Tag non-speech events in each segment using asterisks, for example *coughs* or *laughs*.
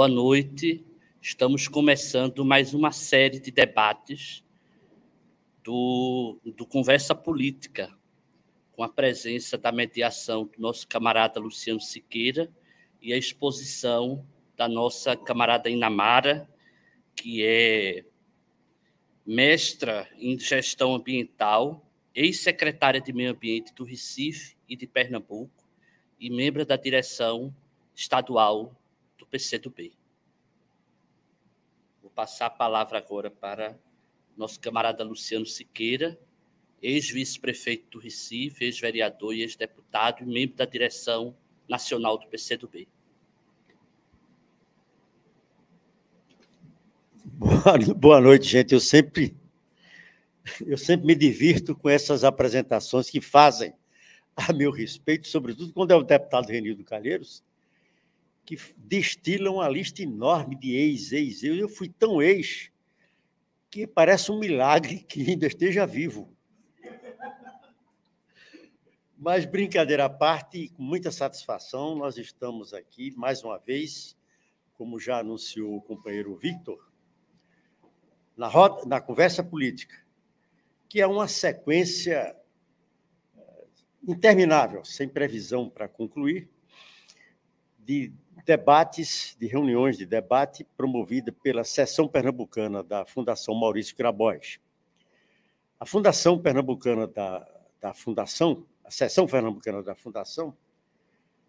Boa noite. Estamos começando mais uma série de debates do, do Conversa Política, com a presença da mediação do nosso camarada Luciano Siqueira e a exposição da nossa camarada Inamara, que é mestra em gestão ambiental, ex-secretária de Meio Ambiente do Recife e de Pernambuco e membro da direção estadual PCdoB. Vou passar a palavra agora para nosso camarada Luciano Siqueira, ex-vice-prefeito do Recife, ex-vereador e ex-deputado, membro da direção nacional do PCdoB. Boa noite, gente. Eu sempre, eu sempre me divirto com essas apresentações que fazem a meu respeito, sobretudo quando é o deputado Renildo Calheiros, que destilam uma lista enorme de ex, ex, eu, eu fui tão ex que parece um milagre que ainda esteja vivo. Mas brincadeira à parte, com muita satisfação, nós estamos aqui mais uma vez, como já anunciou o companheiro Victor, na, roda, na conversa política, que é uma sequência eh, interminável, sem previsão para concluir, de debates, de reuniões de debate promovida pela Seção Pernambucana da Fundação Maurício Grabois. A Fundação Pernambucana da, da Fundação, a Seção Pernambucana da Fundação,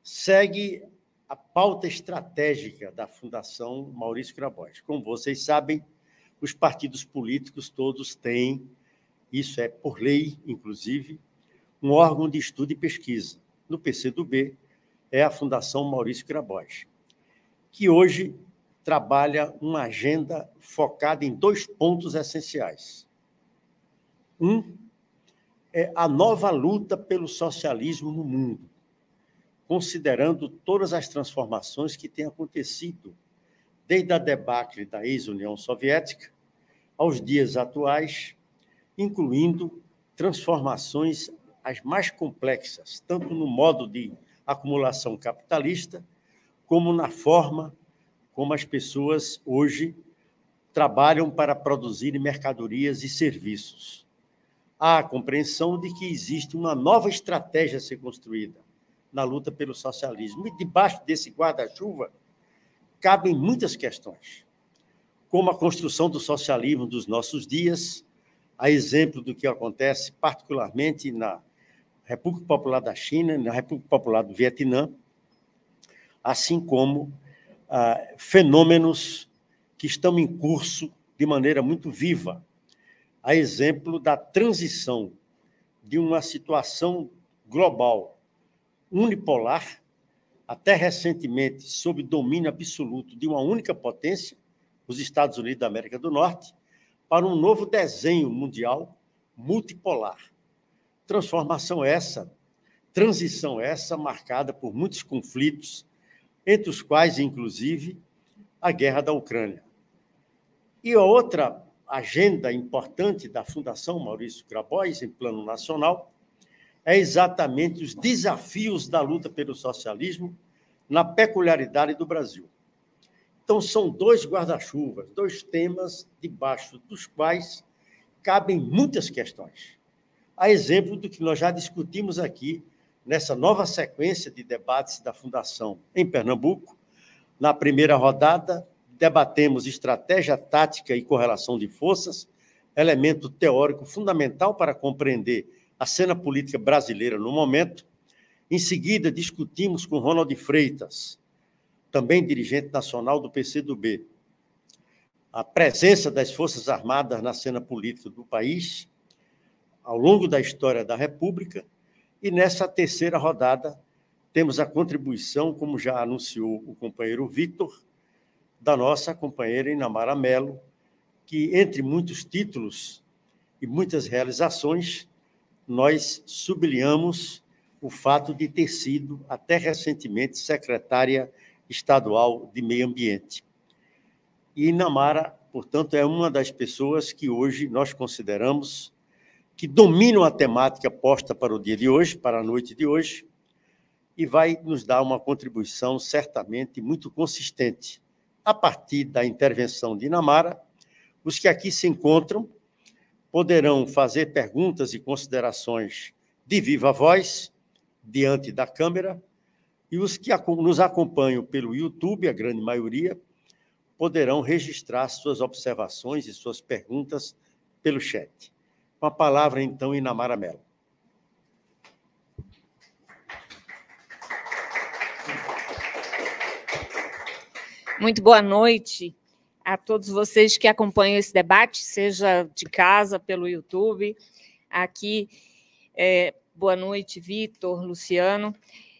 segue a pauta estratégica da Fundação Maurício Grabois. Como vocês sabem, os partidos políticos todos têm, isso é por lei, inclusive, um órgão de estudo e pesquisa. No PCdoB, é a Fundação Maurício Grabois que hoje trabalha uma agenda focada em dois pontos essenciais. Um é a nova luta pelo socialismo no mundo, considerando todas as transformações que têm acontecido desde a debacle da ex-União Soviética aos dias atuais, incluindo transformações as mais complexas, tanto no modo de acumulação capitalista como na forma como as pessoas hoje trabalham para produzir mercadorias e serviços. Há a compreensão de que existe uma nova estratégia a ser construída na luta pelo socialismo. E debaixo desse guarda-chuva cabem muitas questões, como a construção do socialismo dos nossos dias, a exemplo do que acontece particularmente na República Popular da China, na República Popular do Vietnã, assim como ah, fenômenos que estão em curso de maneira muito viva. A exemplo da transição de uma situação global unipolar, até recentemente sob domínio absoluto de uma única potência, os Estados Unidos da América do Norte, para um novo desenho mundial multipolar. Transformação essa, transição essa marcada por muitos conflitos entre os quais, inclusive, a guerra da Ucrânia. E a outra agenda importante da Fundação Maurício Grabois, em plano nacional, é exatamente os desafios da luta pelo socialismo na peculiaridade do Brasil. Então, são dois guarda-chuvas, dois temas debaixo dos quais cabem muitas questões. A exemplo do que nós já discutimos aqui nessa nova sequência de debates da Fundação em Pernambuco. Na primeira rodada, debatemos estratégia tática e correlação de forças, elemento teórico fundamental para compreender a cena política brasileira no momento. Em seguida, discutimos com Ronald Freitas, também dirigente nacional do PCdoB, a presença das Forças Armadas na cena política do país ao longo da história da República e nessa terceira rodada, temos a contribuição, como já anunciou o companheiro Vitor, da nossa companheira Inamara Melo, que, entre muitos títulos e muitas realizações, nós sublinhamos o fato de ter sido, até recentemente, secretária estadual de Meio Ambiente. E Inamara, portanto, é uma das pessoas que hoje nós consideramos que dominam a temática posta para o dia de hoje, para a noite de hoje, e vai nos dar uma contribuição certamente muito consistente. A partir da intervenção de Namara, os que aqui se encontram poderão fazer perguntas e considerações de viva voz diante da câmera, e os que nos acompanham pelo YouTube, a grande maioria, poderão registrar suas observações e suas perguntas pelo chat. Com a palavra, então, Inamara Mello. Muito boa noite a todos vocês que acompanham esse debate, seja de casa, pelo YouTube, aqui. É, boa noite, Vitor, Luciano.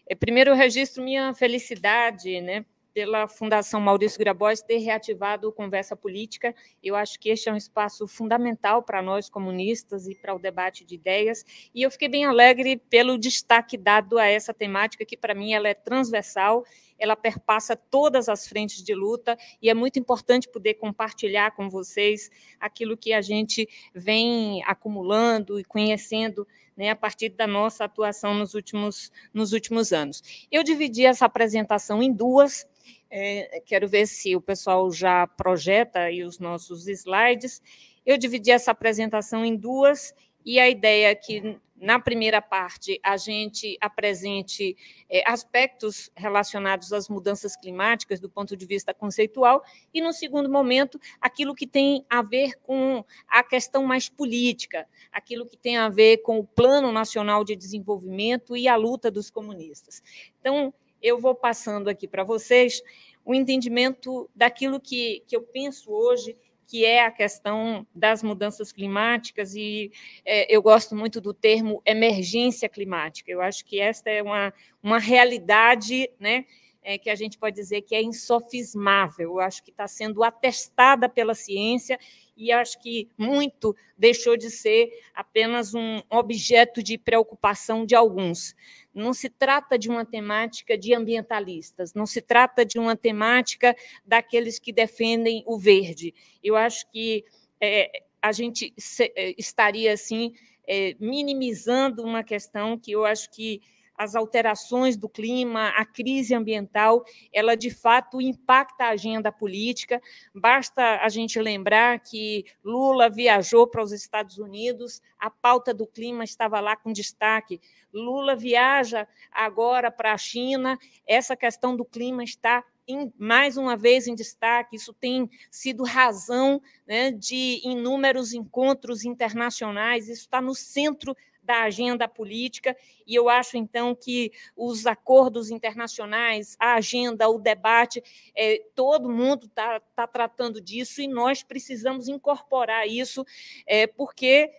É, primeiro, eu registro minha felicidade né, pela Fundação Maurício Grabois ter reativado o Conversa Política. Eu acho que este é um espaço fundamental para nós comunistas e para o debate de ideias. E eu fiquei bem alegre pelo destaque dado a essa temática, que para mim ela é transversal, ela perpassa todas as frentes de luta e é muito importante poder compartilhar com vocês aquilo que a gente vem acumulando e conhecendo né, a partir da nossa atuação nos últimos, nos últimos anos. Eu dividi essa apresentação em duas é, quero ver se o pessoal já projeta aí os nossos slides. Eu dividi essa apresentação em duas, e a ideia é que, na primeira parte, a gente apresente é, aspectos relacionados às mudanças climáticas do ponto de vista conceitual, e, no segundo momento, aquilo que tem a ver com a questão mais política, aquilo que tem a ver com o Plano Nacional de Desenvolvimento e a luta dos comunistas. Então, eu vou passando aqui para vocês o entendimento daquilo que, que eu penso hoje, que é a questão das mudanças climáticas, e é, eu gosto muito do termo emergência climática. Eu acho que esta é uma, uma realidade né, é, que a gente pode dizer que é insofismável. Eu acho que está sendo atestada pela ciência e acho que muito deixou de ser apenas um objeto de preocupação de alguns. Não se trata de uma temática de ambientalistas, não se trata de uma temática daqueles que defendem o verde. Eu acho que é, a gente é, estaria assim é, minimizando uma questão que eu acho que as alterações do clima, a crise ambiental, ela de fato impacta a agenda política. Basta a gente lembrar que Lula viajou para os Estados Unidos, a pauta do clima estava lá com destaque. Lula viaja agora para a China, essa questão do clima está em, mais uma vez em destaque, isso tem sido razão né, de inúmeros encontros internacionais, isso está no centro da agenda política, e eu acho, então, que os acordos internacionais, a agenda, o debate, é, todo mundo está tá tratando disso e nós precisamos incorporar isso, é, porque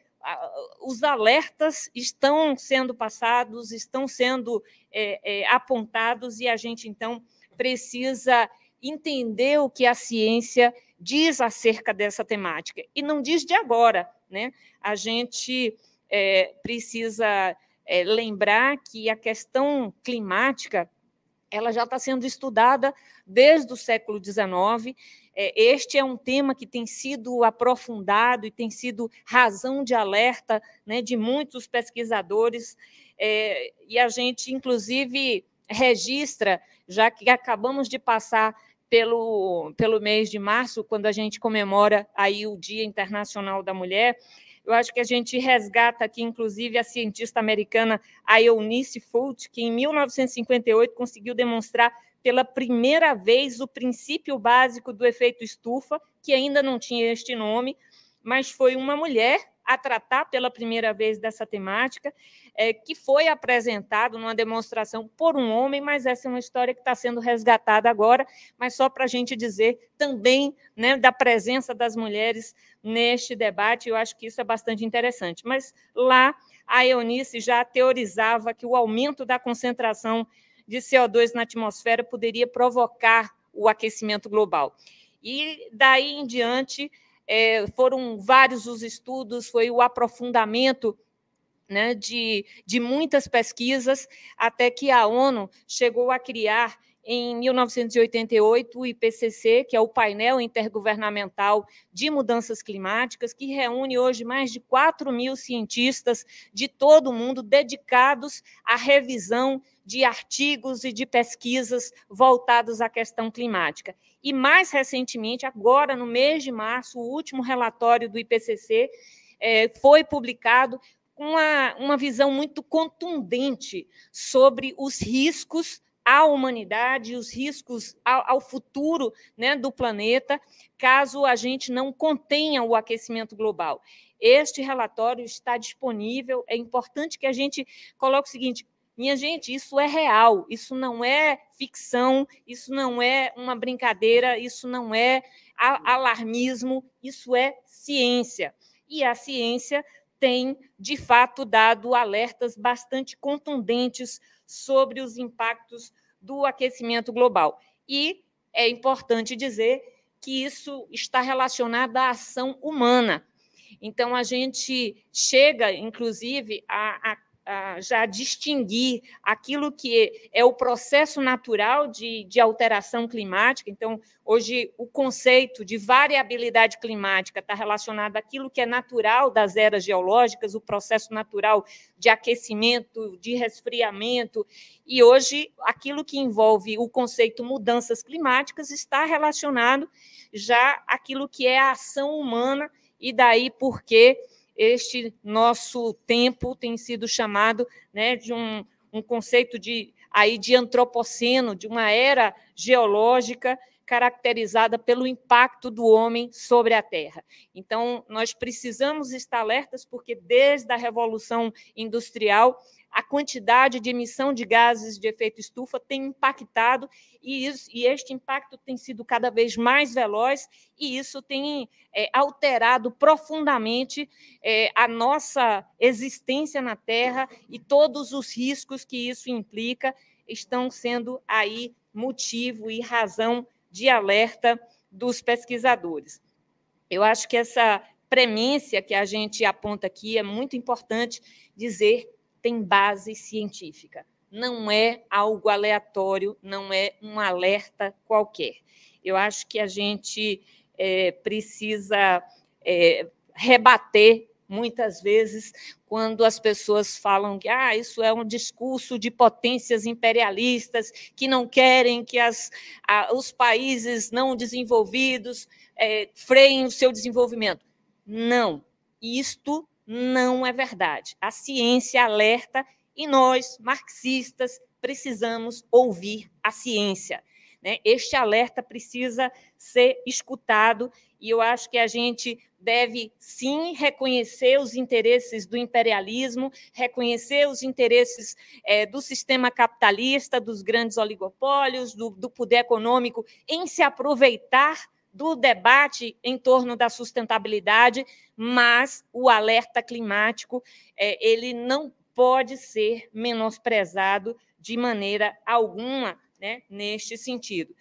os alertas estão sendo passados, estão sendo é, é, apontados, e a gente, então, precisa entender o que a ciência diz acerca dessa temática. E não diz de agora, né? A gente é, precisa é, lembrar que a questão climática ela já está sendo estudada desde o século XIX. É, este é um tema que tem sido aprofundado e tem sido razão de alerta né, de muitos pesquisadores, é, e a gente, inclusive, registra, já que acabamos de passar pelo, pelo mês de março, quando a gente comemora aí o Dia Internacional da Mulher, eu acho que a gente resgata aqui, inclusive, a cientista americana Ionice Fult, que em 1958 conseguiu demonstrar pela primeira vez o princípio básico do efeito estufa, que ainda não tinha este nome, mas foi uma mulher a tratar pela primeira vez dessa temática, é, que foi apresentado numa demonstração por um homem, mas essa é uma história que está sendo resgatada agora, mas só para a gente dizer também né, da presença das mulheres neste debate, eu acho que isso é bastante interessante. Mas lá a Eunice já teorizava que o aumento da concentração de CO2 na atmosfera poderia provocar o aquecimento global. E daí em diante, é, foram vários os estudos, foi o aprofundamento né, de, de muitas pesquisas, até que a ONU chegou a criar em 1988, o IPCC, que é o painel intergovernamental de mudanças climáticas, que reúne hoje mais de 4 mil cientistas de todo o mundo dedicados à revisão de artigos e de pesquisas voltados à questão climática. E mais recentemente, agora no mês de março, o último relatório do IPCC é, foi publicado com uma, uma visão muito contundente sobre os riscos à humanidade, os riscos ao, ao futuro né, do planeta, caso a gente não contenha o aquecimento global. Este relatório está disponível. É importante que a gente coloque o seguinte: minha gente, isso é real, isso não é ficção, isso não é uma brincadeira, isso não é alarmismo, isso é ciência. E a ciência tem, de fato, dado alertas bastante contundentes sobre os impactos do aquecimento global. E é importante dizer que isso está relacionado à ação humana. Então, a gente chega, inclusive, a, a já distinguir aquilo que é o processo natural de, de alteração climática. Então, hoje, o conceito de variabilidade climática está relacionado àquilo que é natural das eras geológicas, o processo natural de aquecimento, de resfriamento. E hoje, aquilo que envolve o conceito mudanças climáticas está relacionado já àquilo que é a ação humana, e daí porque este nosso tempo tem sido chamado né, de um, um conceito de, aí de antropoceno, de uma era geológica caracterizada pelo impacto do homem sobre a Terra. Então, nós precisamos estar alertas, porque desde a Revolução Industrial a quantidade de emissão de gases de efeito estufa tem impactado e, isso, e este impacto tem sido cada vez mais veloz e isso tem é, alterado profundamente é, a nossa existência na Terra e todos os riscos que isso implica estão sendo aí motivo e razão de alerta dos pesquisadores. Eu acho que essa premência que a gente aponta aqui é muito importante dizer tem base científica. Não é algo aleatório, não é um alerta qualquer. Eu acho que a gente é, precisa é, rebater muitas vezes quando as pessoas falam que ah, isso é um discurso de potências imperialistas que não querem que as, a, os países não desenvolvidos é, freiem o seu desenvolvimento. Não, isto não é verdade. A ciência alerta e nós, marxistas, precisamos ouvir a ciência. Né? Este alerta precisa ser escutado e eu acho que a gente deve sim reconhecer os interesses do imperialismo, reconhecer os interesses é, do sistema capitalista, dos grandes oligopólios, do, do poder econômico, em se aproveitar do debate em torno da sustentabilidade, mas o alerta climático é, ele não pode ser menosprezado de maneira alguma, né, neste sentido.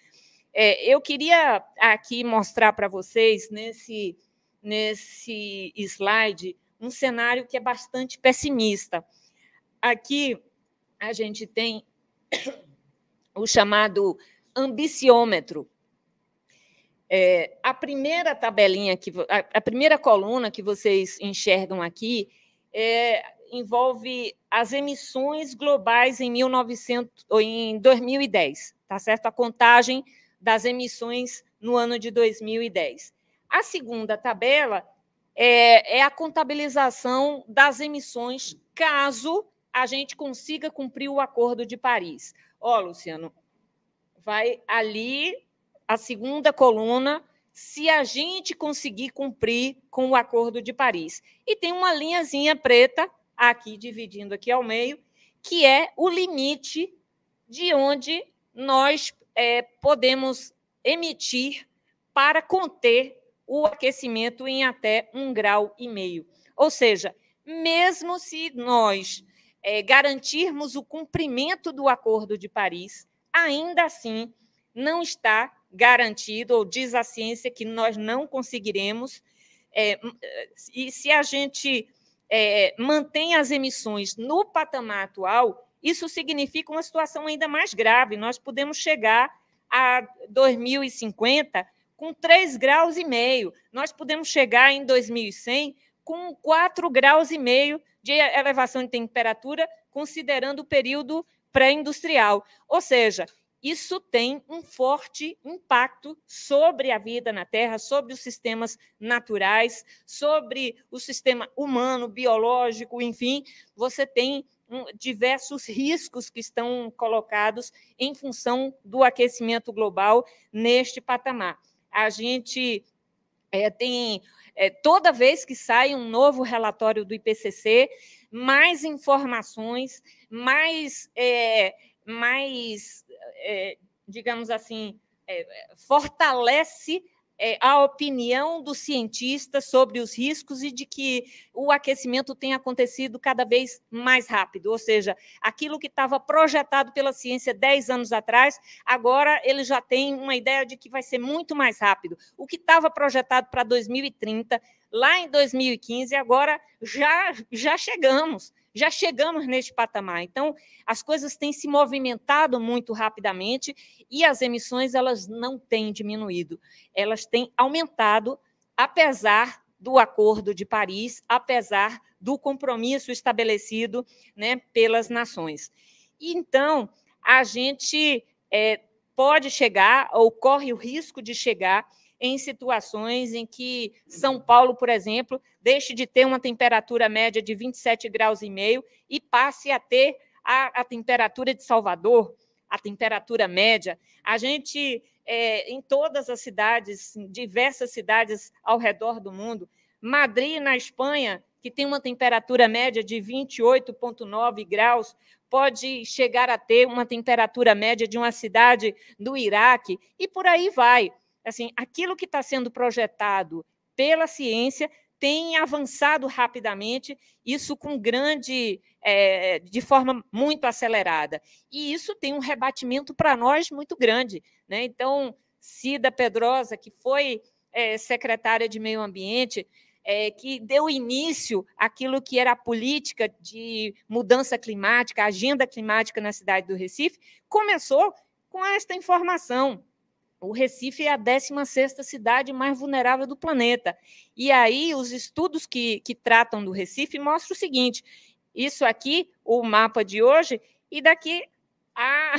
É, eu queria aqui mostrar para vocês nesse nesse slide um cenário que é bastante pessimista. Aqui a gente tem *coughs* o chamado ambiciômetro, é, a primeira tabelinha, que, a, a, primeira coluna que vocês enxergam aqui é, envolve as emissões globais em, 1900, em 2010, tá certo? A contagem das emissões no ano de 2010. A segunda tabela é, é a contabilização das emissões caso a gente consiga cumprir o Acordo de Paris. Ó, oh, Luciano, vai ali a segunda coluna, se a gente conseguir cumprir com o Acordo de Paris. E tem uma linhazinha preta, aqui dividindo aqui ao meio, que é o limite de onde nós é, podemos emitir para conter o aquecimento em até um grau e meio. Ou seja, mesmo se nós é, garantirmos o cumprimento do Acordo de Paris, ainda assim não está garantido, ou diz a ciência que nós não conseguiremos. É, é, e se a gente é, mantém as emissões no patamar atual, isso significa uma situação ainda mais grave. Nós podemos chegar a 2050 com 3 graus e meio. Nós podemos chegar em 2100 com 4 graus e meio de elevação de temperatura, considerando o período pré-industrial. Ou seja, isso tem um forte impacto sobre a vida na Terra, sobre os sistemas naturais, sobre o sistema humano, biológico, enfim, você tem hum, diversos riscos que estão colocados em função do aquecimento global neste patamar. A gente é, tem é, toda vez que sai um novo relatório do IPCC, mais informações, mais é, mais é, digamos assim, é, fortalece é, a opinião do cientista sobre os riscos e de que o aquecimento tem acontecido cada vez mais rápido. Ou seja, aquilo que estava projetado pela ciência 10 anos atrás, agora ele já tem uma ideia de que vai ser muito mais rápido. O que estava projetado para 2030, lá em 2015, agora já, já chegamos já chegamos neste patamar. Então, as coisas têm se movimentado muito rapidamente e as emissões elas não têm diminuído, elas têm aumentado, apesar do Acordo de Paris, apesar do compromisso estabelecido né, pelas nações. Então, a gente é, pode chegar, ou corre o risco de chegar em situações em que São Paulo, por exemplo, deixe de ter uma temperatura média de 27 graus e meio e passe a ter a, a temperatura de Salvador, a temperatura média. A gente, é, em todas as cidades, diversas cidades ao redor do mundo, Madrid, na Espanha, que tem uma temperatura média de 28,9 graus, pode chegar a ter uma temperatura média de uma cidade do Iraque, e por aí vai. Assim, aquilo que está sendo projetado pela ciência tem avançado rapidamente, isso com grande, é, de forma muito acelerada. E isso tem um rebatimento para nós muito grande. Né? Então, Cida Pedrosa, que foi é, secretária de Meio Ambiente, é, que deu início àquilo que era a política de mudança climática, a agenda climática na cidade do Recife, começou com esta informação o Recife é a 16 cidade mais vulnerável do planeta. E aí, os estudos que, que tratam do Recife mostram o seguinte, isso aqui, o mapa de hoje, e daqui a,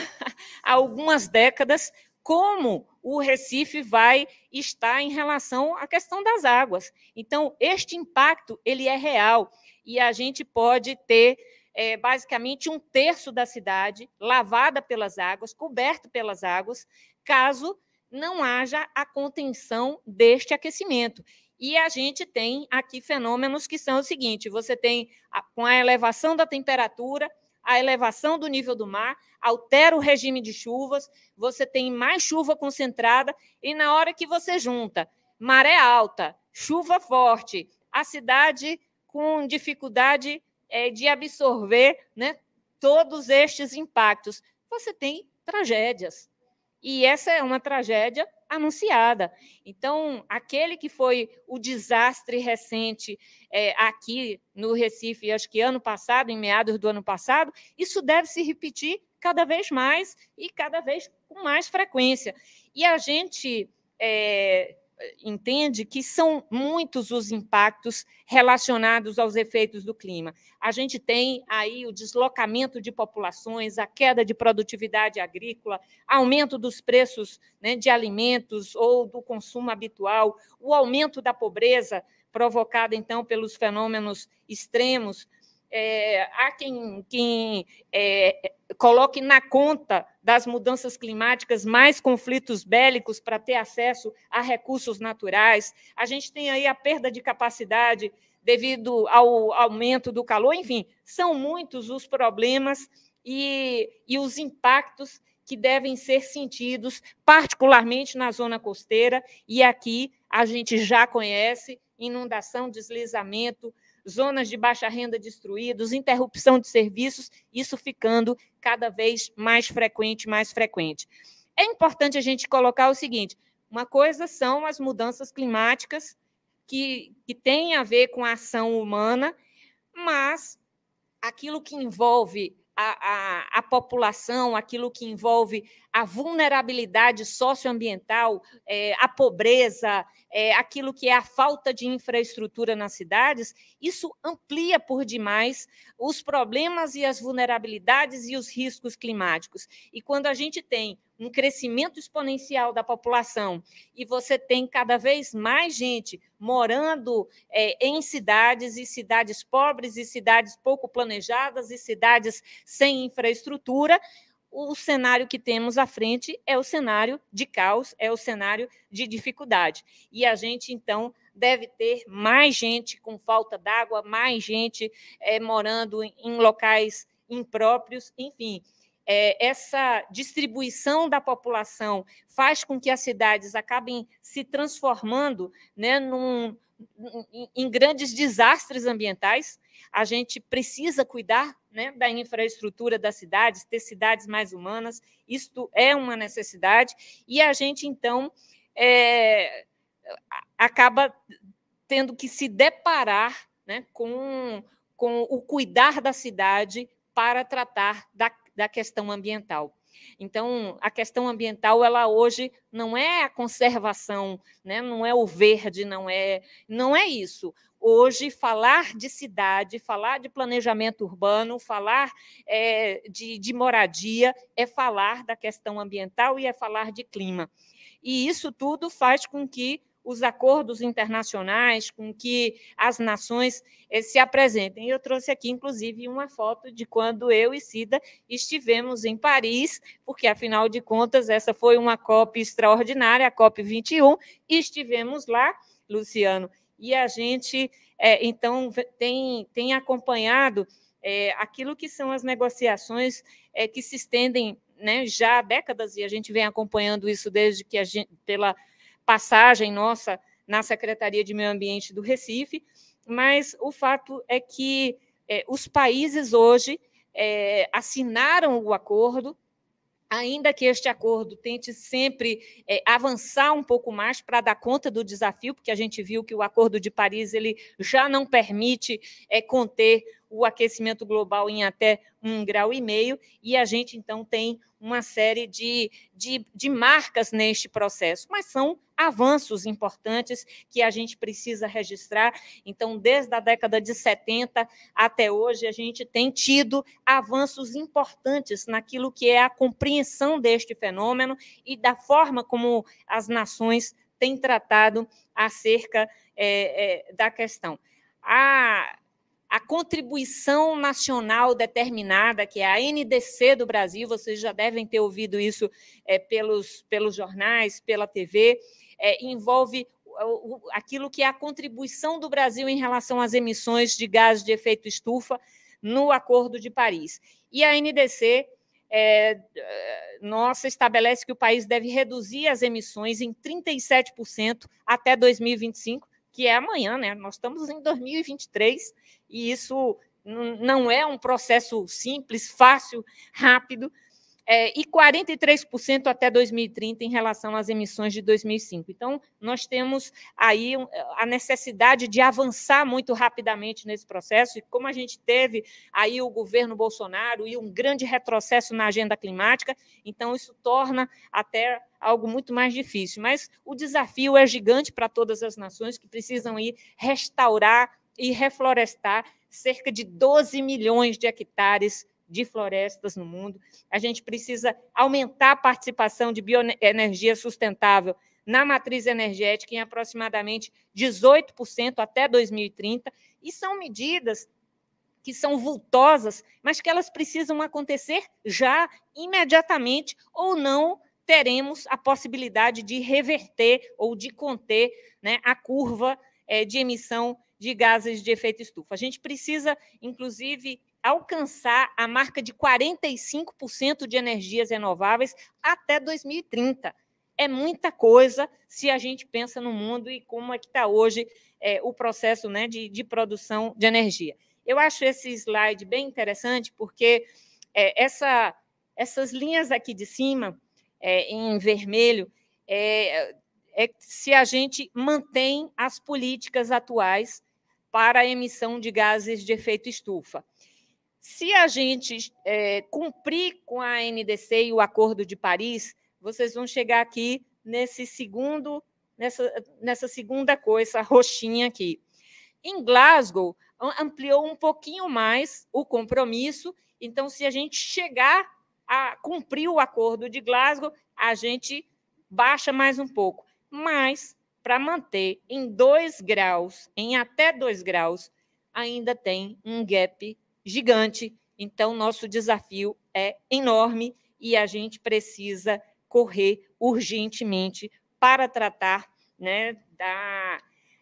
a *laughs* algumas décadas, como o Recife vai estar em relação à questão das águas. Então, este impacto, ele é real, e a gente pode ter é, basicamente um terço da cidade lavada pelas águas, coberto pelas águas, caso não haja a contenção deste aquecimento. E a gente tem aqui fenômenos que são o seguinte: você tem a, com a elevação da temperatura, a elevação do nível do mar, altera o regime de chuvas, você tem mais chuva concentrada, e na hora que você junta maré alta, chuva forte, a cidade com dificuldade é, de absorver né, todos estes impactos, você tem tragédias. E essa é uma tragédia anunciada. Então, aquele que foi o desastre recente é, aqui no Recife, acho que ano passado, em meados do ano passado, isso deve se repetir cada vez mais e cada vez com mais frequência. E a gente é, entende que são muitos os impactos relacionados aos efeitos do clima. A gente tem aí o deslocamento de populações, a queda de produtividade agrícola, aumento dos preços né, de alimentos ou do consumo habitual, o aumento da pobreza provocada então pelos fenômenos extremos é, há quem, quem é, coloque na conta das mudanças climáticas mais conflitos bélicos para ter acesso a recursos naturais. A gente tem aí a perda de capacidade devido ao aumento do calor, enfim, são muitos os problemas e, e os impactos que devem ser sentidos, particularmente na zona costeira, e aqui a gente já conhece inundação, deslizamento, zonas de baixa renda destruídos, interrupção de serviços, isso ficando cada vez mais frequente, mais frequente. É importante a gente colocar o seguinte: uma coisa são as mudanças climáticas que, que têm a ver com a ação humana, mas aquilo que envolve a, a, a, população, aquilo que envolve a vulnerabilidade socioambiental, é, a pobreza, é, aquilo que é a falta de infraestrutura nas cidades, isso amplia por demais os problemas e as vulnerabilidades e os riscos climáticos. E quando a gente tem um crescimento exponencial da população e você tem cada vez mais gente morando é, em cidades e cidades pobres e cidades pouco planejadas e cidades sem infraestrutura, o cenário que temos à frente é o cenário de caos, é o cenário de dificuldade. E a gente, então, deve ter mais gente com falta d'água, mais gente é, morando em locais impróprios, enfim é, essa distribuição da população faz com que as cidades acabem se transformando né, num, em grandes desastres ambientais. A gente precisa cuidar né, da infraestrutura das cidades, ter cidades mais humanas, isto é uma necessidade, e a gente, então, é, acaba tendo que se deparar né, com, com o cuidar da cidade para tratar da da questão ambiental. Então, a questão ambiental, ela hoje não é a conservação, né? não é o verde, não é, não é isso. Hoje, falar de cidade, falar de planejamento urbano, falar é, de, de moradia, é falar da questão ambiental e é falar de clima. E isso tudo faz com que os acordos internacionais com que as nações eh, se apresentem. Eu trouxe aqui, inclusive, uma foto de quando eu e Cida estivemos em Paris, porque, afinal de contas, essa foi uma COP extraordinária, a COP 21, e estivemos lá, Luciano, e a gente, eh, então, tem, tem acompanhado eh, aquilo que são as negociações que se estendem né, já há décadas, e a gente vem acompanhando isso desde que a gente, pela passagem nossa na Secretaria de Meio Ambiente do Recife, mas o fato é que é, os países hoje é, assinaram o acordo, ainda que este acordo tente sempre é, avançar um pouco mais para dar conta do desafio, porque a gente viu que o Acordo de Paris ele já não permite é, conter o aquecimento global em até um grau e meio, e a gente então tem uma série de, de, de marcas neste processo, mas são avanços importantes que a gente precisa registrar. Então, desde a década de 70 até hoje, a gente tem tido avanços importantes naquilo que é a compreensão deste fenômeno e da forma como as nações têm tratado acerca é, é, da questão. A a contribuição nacional determinada, que é a NDC do Brasil, vocês já devem ter ouvido isso é, pelos, pelos jornais, pela TV, é, envolve aquilo que é a contribuição do Brasil em relação às emissões de gás de efeito estufa no Acordo de Paris. E a NDC é, nossa estabelece que o país deve reduzir as emissões em 37% até 2025 que é amanhã, né? Nós estamos em 2023 e isso não é um processo simples, fácil, rápido, é, e 43% até 2030 em relação às emissões de 2005. Então, nós temos aí a necessidade de avançar muito rapidamente nesse processo, e como a gente teve aí o governo Bolsonaro e um grande retrocesso na agenda climática, então isso torna até algo muito mais difícil. Mas o desafio é gigante para todas as nações que precisam ir restaurar e reflorestar cerca de 12 milhões de hectares de florestas no mundo. A gente precisa aumentar a participação de bioenergia sustentável na matriz energética em aproximadamente 18% até 2030, e são medidas que são vultosas, mas que elas precisam acontecer já imediatamente ou não teremos a possibilidade de reverter ou de conter né, a curva é, de emissão de gases de efeito estufa. A gente precisa, inclusive, alcançar a marca de 45% de energias renováveis até 2030. É muita coisa se a gente pensa no mundo e como é que está hoje é, o processo né, de, de produção de energia. Eu acho esse slide bem interessante porque é, essa, essas linhas aqui de cima, é, em vermelho, é, é, se a gente mantém as políticas atuais para a emissão de gases de efeito estufa. Se a gente é, cumprir com a NDC e o Acordo de Paris, vocês vão chegar aqui nesse segundo, nessa, nessa segunda coisa roxinha aqui. Em Glasgow, ampliou um pouquinho mais o compromisso. Então, se a gente chegar a cumprir o acordo de Glasgow, a gente baixa mais um pouco. Mas, para manter em 2 graus, em até 2 graus, ainda tem um gap gigante. Então, nosso desafio é enorme e a gente precisa correr urgentemente para tratar né, da,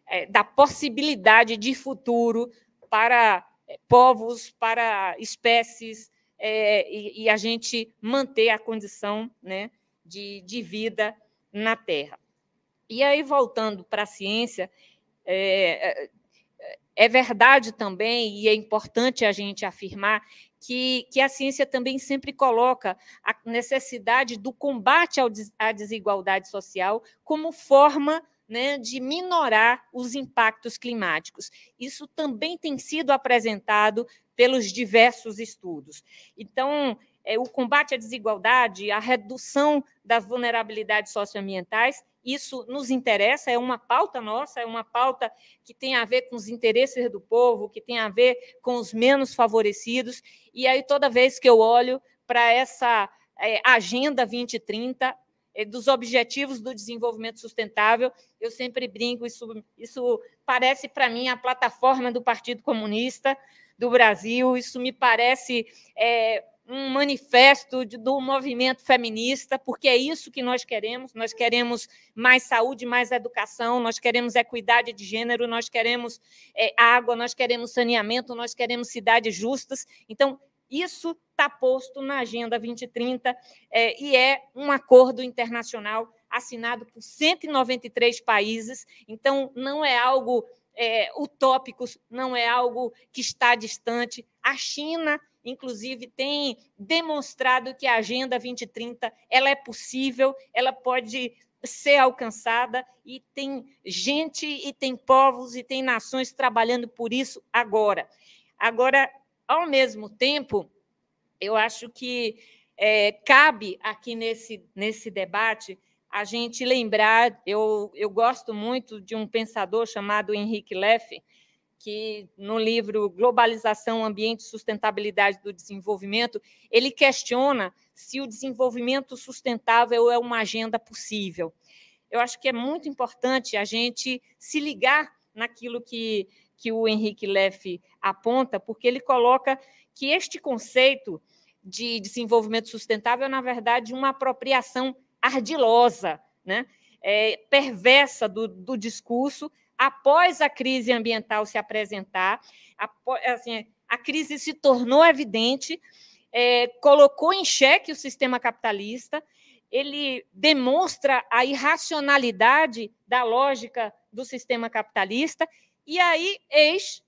é, da possibilidade de futuro para é, povos, para espécies, é, e, e, a gente manter a condição né, de, de vida na Terra. E aí, voltando para a ciência, é, é é verdade também, e é importante a gente afirmar, que, que a ciência também sempre coloca a necessidade do combate ao, à desigualdade social como forma né, de minorar os impactos climáticos. Isso também tem sido apresentado pelos diversos estudos. Então, é, o combate à desigualdade, a redução das vulnerabilidades socioambientais isso nos interessa, é uma pauta nossa, é uma pauta que tem a ver com os interesses do povo, que tem a ver com os menos favorecidos. E aí, toda vez que eu olho para essa é, Agenda 2030, é, dos Objetivos do Desenvolvimento Sustentável, eu sempre brinco, isso, isso parece para mim a plataforma do Partido Comunista do Brasil, isso me parece. É, um manifesto de, do movimento feminista, porque é isso que nós queremos. Nós queremos mais saúde, mais educação, nós queremos equidade de gênero, nós queremos é, água, nós queremos saneamento, nós queremos cidades justas. Então, isso está posto na Agenda 2030 é, e é um acordo internacional assinado por 193 países. Então, não é algo é, utópico, não é algo que está distante. A China inclusive, tem demonstrado que a Agenda 2030 ela é possível, ela pode ser alcançada e tem gente e tem povos e tem nações trabalhando por isso agora. Agora, ao mesmo tempo, eu acho que é, cabe aqui nesse, nesse debate a gente lembrar, eu, eu gosto muito de um pensador chamado Henrique Leff, que no livro Globalização, Ambiente e Sustentabilidade do Desenvolvimento, ele questiona se o desenvolvimento sustentável é uma agenda possível. Eu acho que é muito importante a gente se ligar naquilo que, que o Henrique Leff aponta, porque ele coloca que este conceito de desenvolvimento sustentável é, na verdade, uma apropriação ardilosa, né? É, perversa do, do discurso após a crise ambiental se apresentar, após, assim, a crise se tornou evidente, é, colocou em xeque o sistema capitalista, ele demonstra a irracionalidade da lógica do sistema capitalista, e aí eis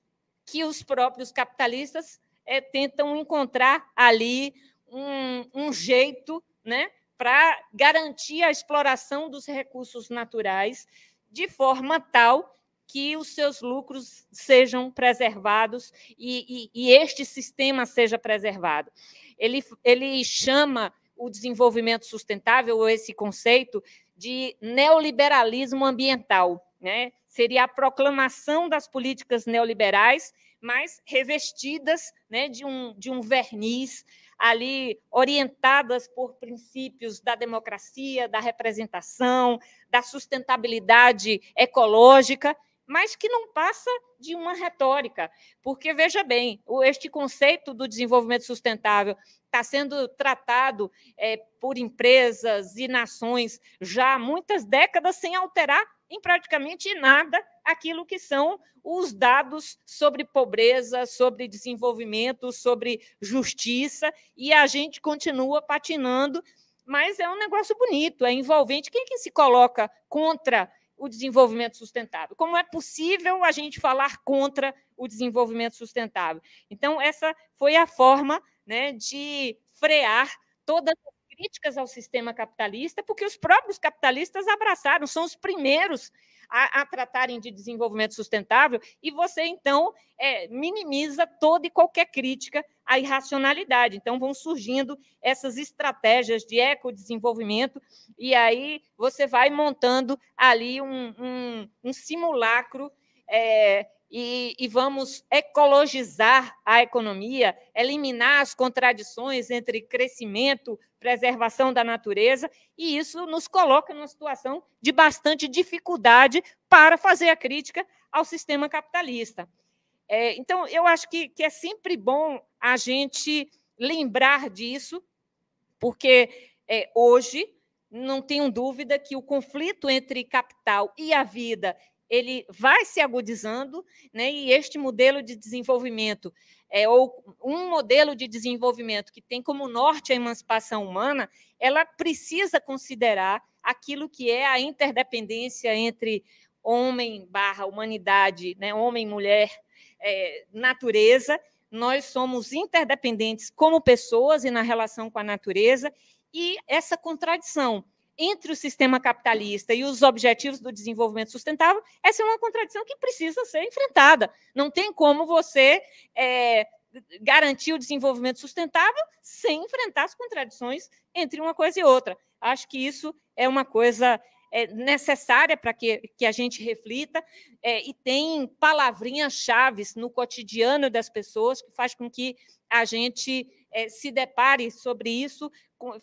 que os próprios capitalistas é, tentam encontrar ali um, um jeito né, para garantir a exploração dos recursos naturais de forma tal que os seus lucros sejam preservados e, e, e este sistema seja preservado. Ele, ele chama o desenvolvimento sustentável, ou esse conceito, de neoliberalismo ambiental. Né? Seria a proclamação das políticas neoliberais, mas revestidas né, de, um, de um verniz ali orientadas por princípios da democracia, da representação, da sustentabilidade ecológica, mas que não passa de uma retórica. Porque, veja bem, este conceito do desenvolvimento sustentável está sendo tratado é, por empresas e nações já há muitas décadas sem alterar em praticamente nada aquilo que são os dados sobre pobreza, sobre desenvolvimento, sobre justiça, e a gente continua patinando, mas é um negócio bonito, é envolvente. Quem é que se coloca contra o desenvolvimento sustentável? Como é possível a gente falar contra o desenvolvimento sustentável? Então, essa foi a forma né, de frear todas críticas ao sistema capitalista, porque os próprios capitalistas abraçaram, são os primeiros a, a tratarem de desenvolvimento sustentável, e você, então, é, minimiza toda e qualquer crítica à irracionalidade. Então, vão surgindo essas estratégias de ecodesenvolvimento, e aí você vai montando ali um, um, um simulacro é, e, e vamos ecologizar a economia, eliminar as contradições entre crescimento, preservação da natureza, e isso nos coloca numa situação de bastante dificuldade para fazer a crítica ao sistema capitalista. É, então, eu acho que, que é sempre bom a gente lembrar disso, porque é, hoje não tenho dúvida que o conflito entre capital e a vida ele vai se agudizando, né? E este modelo de desenvolvimento é, ou um modelo de desenvolvimento que tem como norte a emancipação humana, ela precisa considerar aquilo que é a interdependência entre homem barra humanidade, né? homem, mulher, é, natureza. Nós somos interdependentes como pessoas e na relação com a natureza, e essa contradição entre o sistema capitalista e os objetivos do desenvolvimento sustentável, essa é uma contradição que precisa ser enfrentada. Não tem como você é, garantir o desenvolvimento sustentável sem enfrentar as contradições entre uma coisa e outra. Acho que isso é uma coisa é, necessária para que, que a gente reflita é, e tem palavrinhas chaves no cotidiano das pessoas que faz com que a gente é, se depare sobre isso,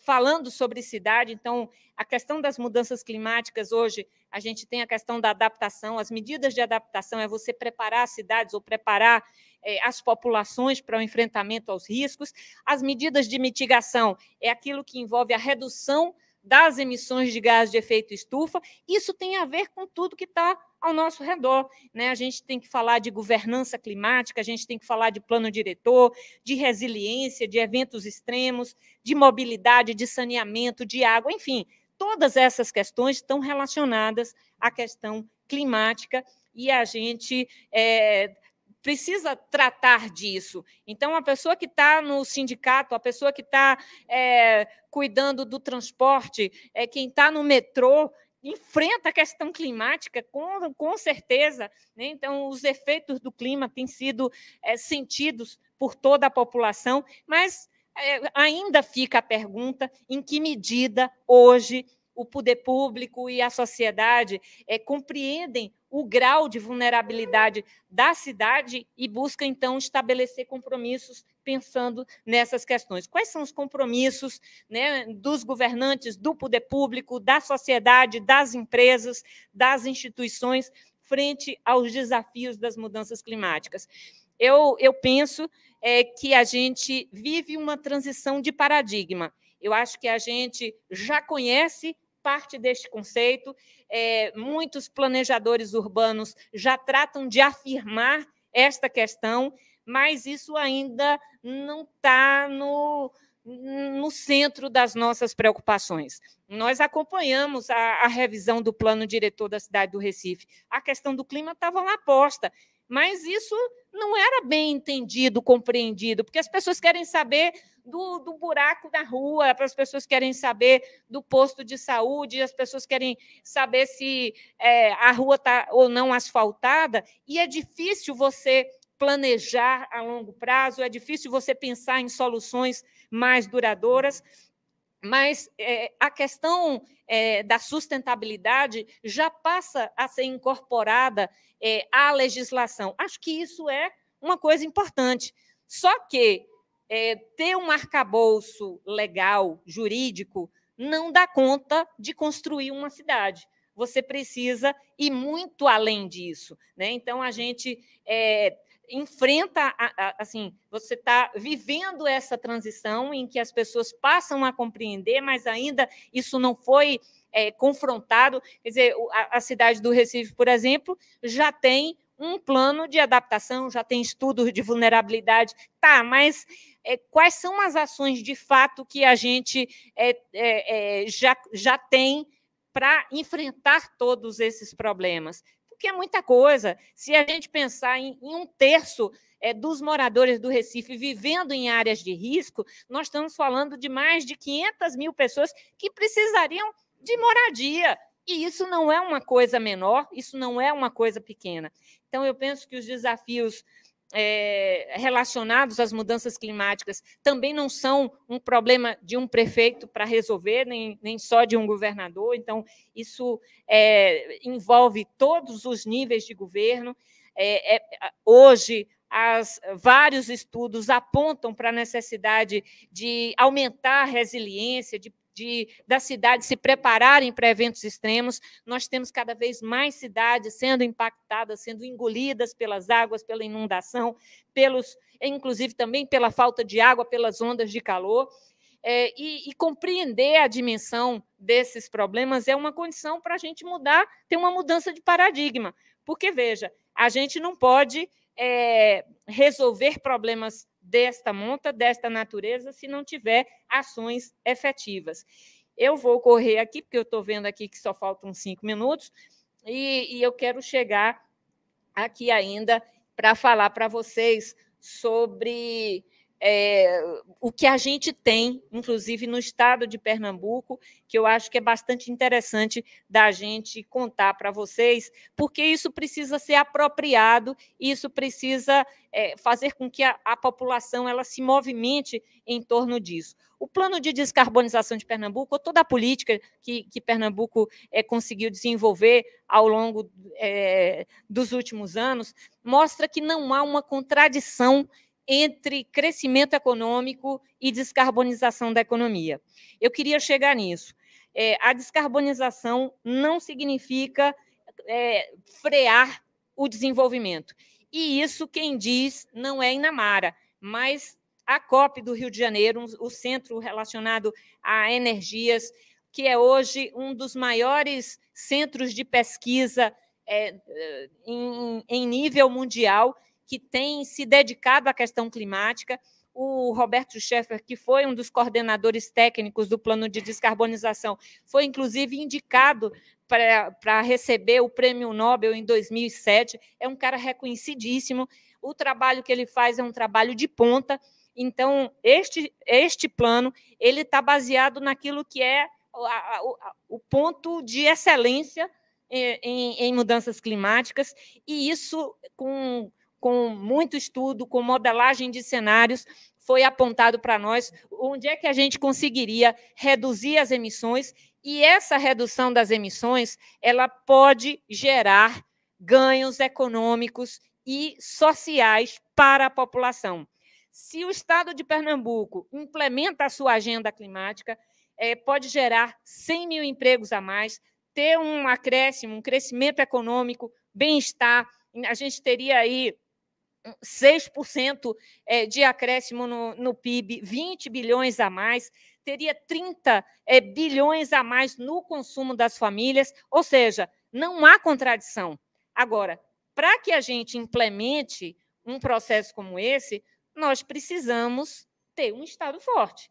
falando sobre cidade. Então, a questão das mudanças climáticas hoje, a gente tem a questão da adaptação, as medidas de adaptação é você preparar as cidades ou preparar é, as populações para o enfrentamento aos riscos. As medidas de mitigação é aquilo que envolve a redução das emissões de gás de efeito estufa. Isso tem a ver com tudo que está ao nosso redor. Né? A gente tem que falar de governança climática, a gente tem que falar de plano diretor, de resiliência, de eventos extremos, de mobilidade, de saneamento, de água, enfim. Todas essas questões estão relacionadas à questão climática e a gente é, precisa tratar disso. Então, a pessoa que está no sindicato, a pessoa que está é, cuidando do transporte, é quem está no metrô, enfrenta a questão climática com, com certeza. Né? Então, os efeitos do clima têm sido é, sentidos por toda a população, mas é, ainda fica a pergunta em que medida hoje o poder público e a sociedade é, compreendem o grau de vulnerabilidade da cidade e busca, então, estabelecer compromissos pensando nessas questões. Quais são os compromissos né, dos governantes, do poder público, da sociedade, das empresas, das instituições frente aos desafios das mudanças climáticas? Eu, eu penso é, que a gente vive uma transição de paradigma. Eu acho que a gente já conhece parte deste conceito. É, muitos planejadores urbanos já tratam de afirmar esta questão, mas isso ainda não está no, no centro das nossas preocupações. Nós acompanhamos a, a, revisão do plano diretor da cidade do Recife. A questão do clima estava lá posta. Mas isso não era bem entendido, compreendido, porque as pessoas querem saber do, do, buraco da rua, as pessoas querem saber do posto de saúde, as pessoas querem saber se é, a rua está ou não asfaltada, e é difícil você planejar a longo prazo, é difícil você pensar em soluções mais duradouras mas é, a questão é, da sustentabilidade já passa a ser incorporada é, à legislação. Acho que isso é uma coisa importante. Só que ter um arcabouço legal, jurídico, não dá conta de construir uma cidade. Você precisa ir muito além disso. Né? Então, a gente enfrenta, assim, você está vivendo essa transição em que as pessoas passam a compreender, mas ainda isso não foi é, confrontado. Quer dizer, a, a cidade do Recife, por exemplo, já tem um plano de adaptação, já tem estudos de vulnerabilidade. Tá, mas é, quais são as ações de fato que a gente é, já, já tem para enfrentar todos esses problemas? que é muita coisa. Se a gente pensar em, em um terço é, dos moradores do Recife vivendo em áreas de risco, nós estamos falando de mais de 500 mil pessoas que precisariam de moradia. E isso não é uma coisa menor, isso não é uma coisa pequena. Então, eu penso que os desafios é, relacionados às mudanças climáticas também não são um problema de um prefeito para resolver, nem, nem só de um governador. Então, isso é, envolve todos os níveis de governo. É, hoje, as, vários estudos apontam para a necessidade de aumentar a resiliência, de de, das cidades se prepararem para eventos extremos. Nós temos cada vez mais cidades sendo impactadas, sendo engolidas pelas águas, pela inundação, pelos, inclusive também pela falta de água, pelas ondas de calor. É, e, e, compreender a dimensão desses problemas é uma condição para a gente mudar, ter uma mudança de paradigma. Porque, veja, a gente não pode é, resolver problemas desta monta, desta natureza, se não tiver ações efetivas. Eu vou correr aqui, porque eu estou vendo aqui que só faltam cinco minutos, e, e eu quero chegar aqui ainda para falar para vocês sobre é, o que a gente tem, inclusive no estado de Pernambuco, que eu acho que é bastante interessante da gente contar para vocês, porque isso precisa ser apropriado, isso precisa é, fazer com que a, a população ela se movimente em torno disso. O plano de descarbonização de Pernambuco, toda a política que, que Pernambuco é, conseguiu desenvolver ao longo é, dos últimos anos, mostra que não há uma contradição entre crescimento econômico e descarbonização da economia. Eu queria chegar nisso. É, a descarbonização não significa é, frear o desenvolvimento. E isso, quem diz, não é Inamara, mas a COP do Rio de Janeiro, o centro relacionado a energias, que é hoje um dos maiores centros de pesquisa é, é em, em nível mundial, que tem se dedicado à questão climática. O Roberto Schaeffer, que foi um dos coordenadores técnicos do plano de descarbonização, foi inclusive indicado para receber o prêmio Nobel em 2007. É um cara reconhecidíssimo. O trabalho que ele faz é um trabalho de ponta. Então, este, este plano ele está baseado naquilo que é o, a, o ponto de excelência eh, em, em, mudanças climáticas, e isso com com muito estudo, com modelagem de cenários, foi apontado para nós onde é que a gente conseguiria reduzir as emissões e essa redução das emissões ela pode gerar ganhos econômicos e sociais para a população. Se o Estado de Pernambuco implementa a sua agenda climática, é, pode gerar 100 mil empregos a mais, ter um acréscimo, um crescimento econômico, bem-estar. A gente teria aí 6% eh, de acréscimo no, no, PIB, 20 bilhões a mais, teria 30 eh, bilhões a mais no consumo das famílias, ou seja, não há contradição. Agora, para que a gente implemente um processo como esse, nós precisamos ter um Estado forte,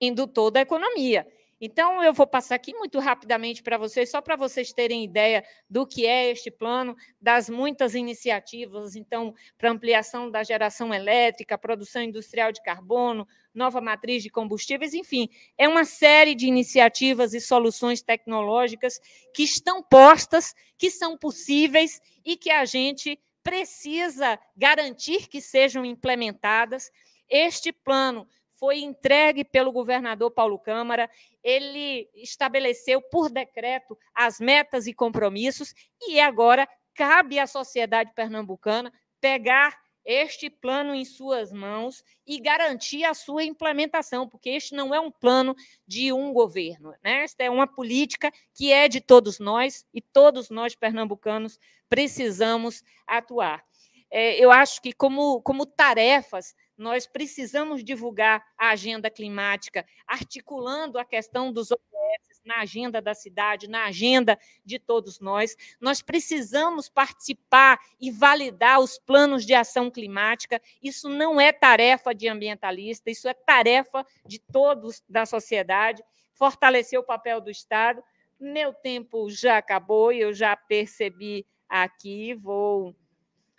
indutor da economia. Então, eu vou passar aqui muito rapidamente para vocês, só para vocês terem ideia do que é este plano, das muitas iniciativas, então, para ampliação da geração elétrica, produção industrial de carbono, nova matriz de combustíveis, enfim, é uma série de iniciativas e soluções tecnológicas que estão postas, que são possíveis e que a gente precisa garantir que sejam implementadas. Este plano foi entregue pelo governador Paulo Câmara. Ele estabeleceu por decreto as metas e compromissos e agora cabe à sociedade pernambucana pegar este plano em suas mãos e garantir a sua implementação, porque este não é um plano de um governo, né? Esta é uma política que é de todos nós e todos nós pernambucanos precisamos atuar. É, eu acho que como, como tarefas nós precisamos divulgar a agenda climática, articulando a questão dos ODS na agenda da cidade, na agenda de todos nós. Nós precisamos participar e validar os planos de ação climática. Isso não é tarefa de ambientalista, isso é tarefa de todos da sociedade. Fortalecer o papel do Estado. Meu tempo já acabou e eu já percebi aqui, vou,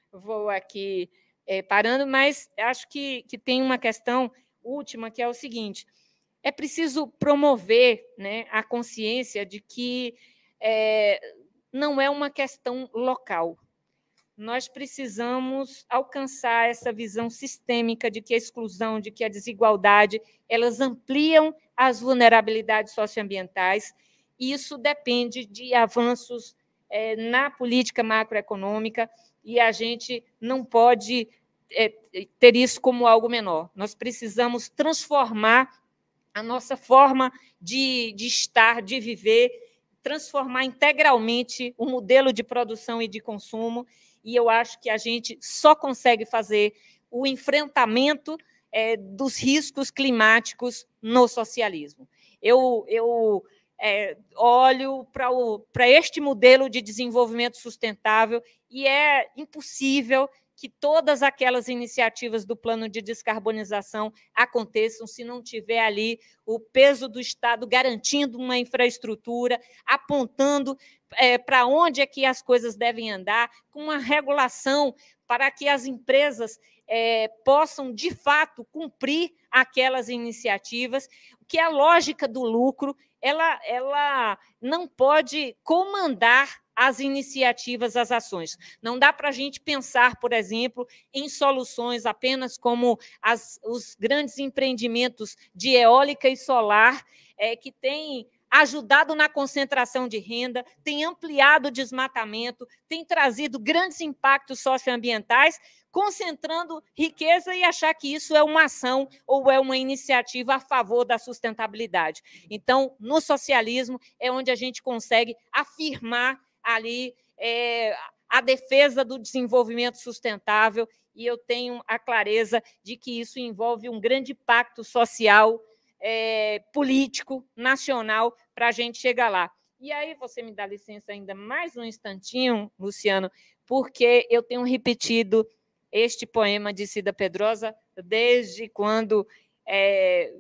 vou aqui é, parando, mas acho que, que tem uma questão última que é o seguinte: é preciso promover né, a consciência de que é, não é uma questão local. Nós precisamos alcançar essa visão sistêmica de que a exclusão, de que a desigualdade, elas ampliam as vulnerabilidades socioambientais. e Isso depende de avanços é, na política macroeconômica e a gente não pode é, é, ter isso como algo menor. Nós precisamos transformar a nossa forma de, de estar, de viver, transformar integralmente o modelo de produção e de consumo. E eu acho que a gente só consegue fazer o enfrentamento é, dos riscos climáticos no socialismo. Eu, eu é, olho para este modelo de desenvolvimento sustentável e é impossível que todas aquelas iniciativas do plano de descarbonização aconteçam se não tiver ali o peso do Estado garantindo uma infraestrutura, apontando é, para onde é que as coisas devem andar, com uma regulação para que as empresas é, possam, de fato, cumprir aquelas iniciativas, que a lógica do lucro ela, ela não pode comandar as iniciativas, as ações. Não dá para a gente pensar, por exemplo, em soluções apenas como as, os grandes empreendimentos de eólica e solar, é, que têm ajudado na concentração de renda, têm ampliado o desmatamento, têm trazido grandes impactos socioambientais, concentrando riqueza e achar que isso é uma ação ou é uma iniciativa a favor da sustentabilidade. Então, no socialismo é onde a gente consegue afirmar ali é, a defesa do desenvolvimento sustentável, e eu tenho a clareza de que isso envolve um grande pacto social, é, político, nacional, para a gente chegar lá. E aí, você me dá licença ainda mais um instantinho, Luciano, porque eu tenho repetido este poema de Cida Pedrosa desde quando é,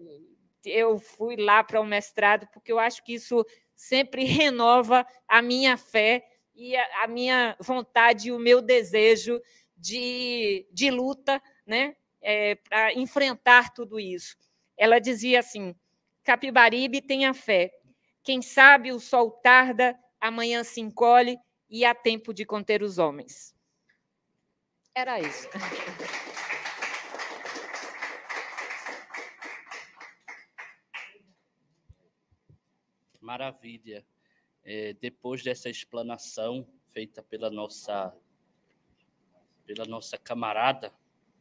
eu fui lá para o mestrado, porque eu acho que isso sempre renova a minha fé e a, a minha vontade e o meu desejo de, de luta né, é, para enfrentar tudo isso. Ela dizia assim: Capibaribe, tenha fé. Quem sabe o sol tarda, amanhã se encolhe e há tempo de conter os homens. Era isso. Maravilha. É, depois dessa explanação feita pela nossa pela nossa camarada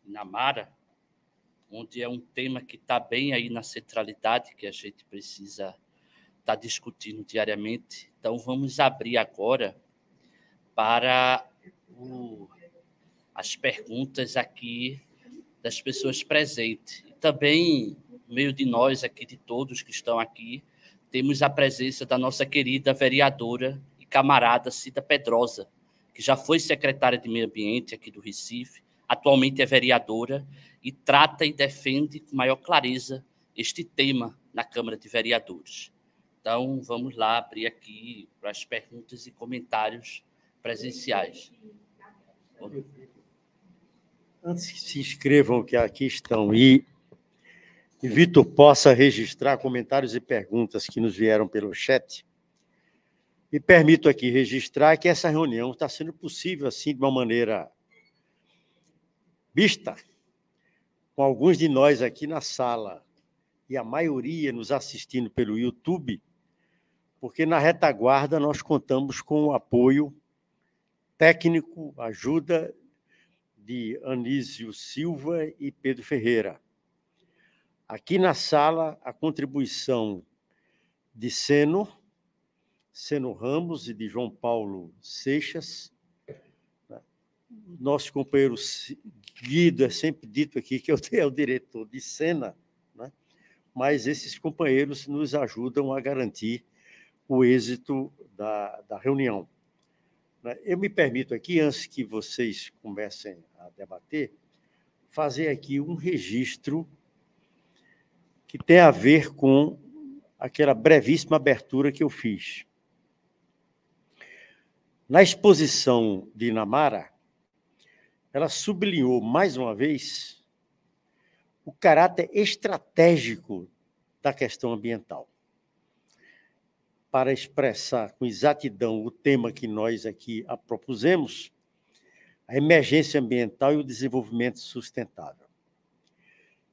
Namara, onde é um tema que está bem aí na centralidade que a gente precisa estar tá discutindo diariamente. Então vamos abrir agora para o, as perguntas aqui das pessoas presentes. também meio de nós aqui, de todos que estão aqui, temos a presença da nossa querida vereadora e camarada Cida Pedrosa, que já foi secretária de Meio Ambiente aqui do Recife, atualmente é vereadora e trata e defende com maior clareza este tema na Câmara de Vereadores. Então, vamos lá abrir aqui para as perguntas e comentários presenciais. Antes que se inscrevam, que aqui estão, e que Vitor possa registrar comentários e perguntas que nos vieram pelo chat. E permito aqui registrar que essa reunião está sendo possível assim de uma maneira vista, com alguns de nós aqui na sala e a maioria nos assistindo pelo YouTube, porque na retaguarda nós contamos com o apoio técnico, ajuda de Anísio Silva e Pedro Ferreira. Aqui na sala, a contribuição de Seno, Seno Ramos e de João Paulo Seixas. Né? Nosso companheiro Guido é sempre dito aqui que é *laughs* o diretor de cena, né? mas esses companheiros nos ajudam a garantir o êxito da, da reunião. Né? Eu me permito aqui, antes que vocês comecem a debater, fazer aqui um registro que tem a ver com aquela brevíssima abertura que eu fiz. Na exposição de Inamara, ela sublinhou mais uma vez o caráter estratégico da questão ambiental. Para expressar com exatidão o tema que nós aqui a propusemos, a emergência ambiental e o desenvolvimento sustentável.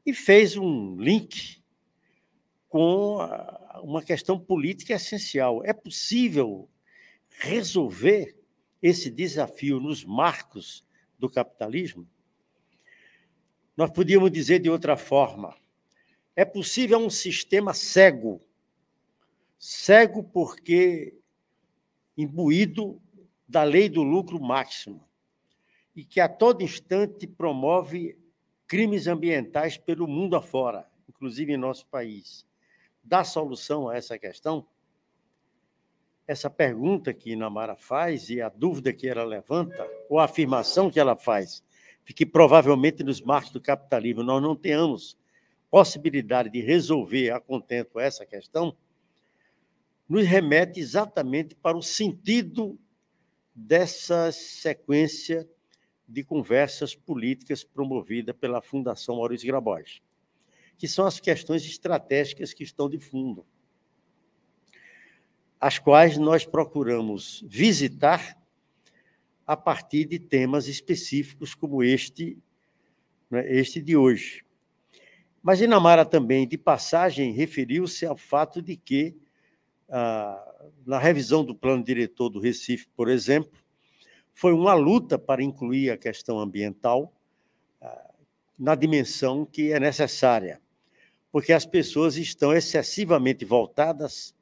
E fez um link com uma questão política essencial. É possível resolver esse desafio nos marcos do capitalismo? Nós podíamos dizer de outra forma: é possível um sistema cego, cego porque imbuído da lei do lucro máximo e que a todo instante promove crimes ambientais pelo mundo afora, inclusive em nosso país dá solução a essa questão? Essa pergunta que Inamara faz e a dúvida que ela levanta, ou a afirmação que ela faz, de que provavelmente nos marcos do capitalismo nós não tenhamos possibilidade de resolver a contento essa questão, nos remete exatamente para o sentido dessa sequência de conversas políticas promovida pela Fundação Maurício Grabois que são as questões estratégicas que estão de fundo, as quais nós procuramos visitar a partir de temas específicos como este, né, este de hoje. Mas Inamara também, de passagem, referiu-se ao fato de que, ah, na revisão do plano diretor do Recife, por exemplo, foi uma luta para incluir a questão ambiental ah, na dimensão que é necessária porque as pessoas estão excessivamente voltadas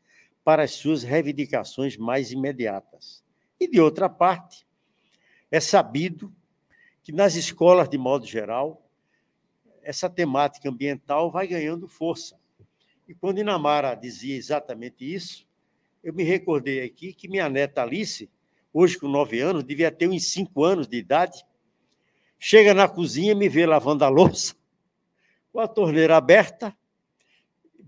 para as suas reivindicações mais imediatas. E, de outra parte, é sabido que nas escolas, de modo geral, essa temática ambiental vai ganhando força. E quando Inamara dizia exatamente isso, eu me recordei aqui que minha neta Alice, hoje com nove anos, devia ter uns cinco anos de idade, chega na cozinha e me vê lavando a louça, *laughs* com a torneira aberta,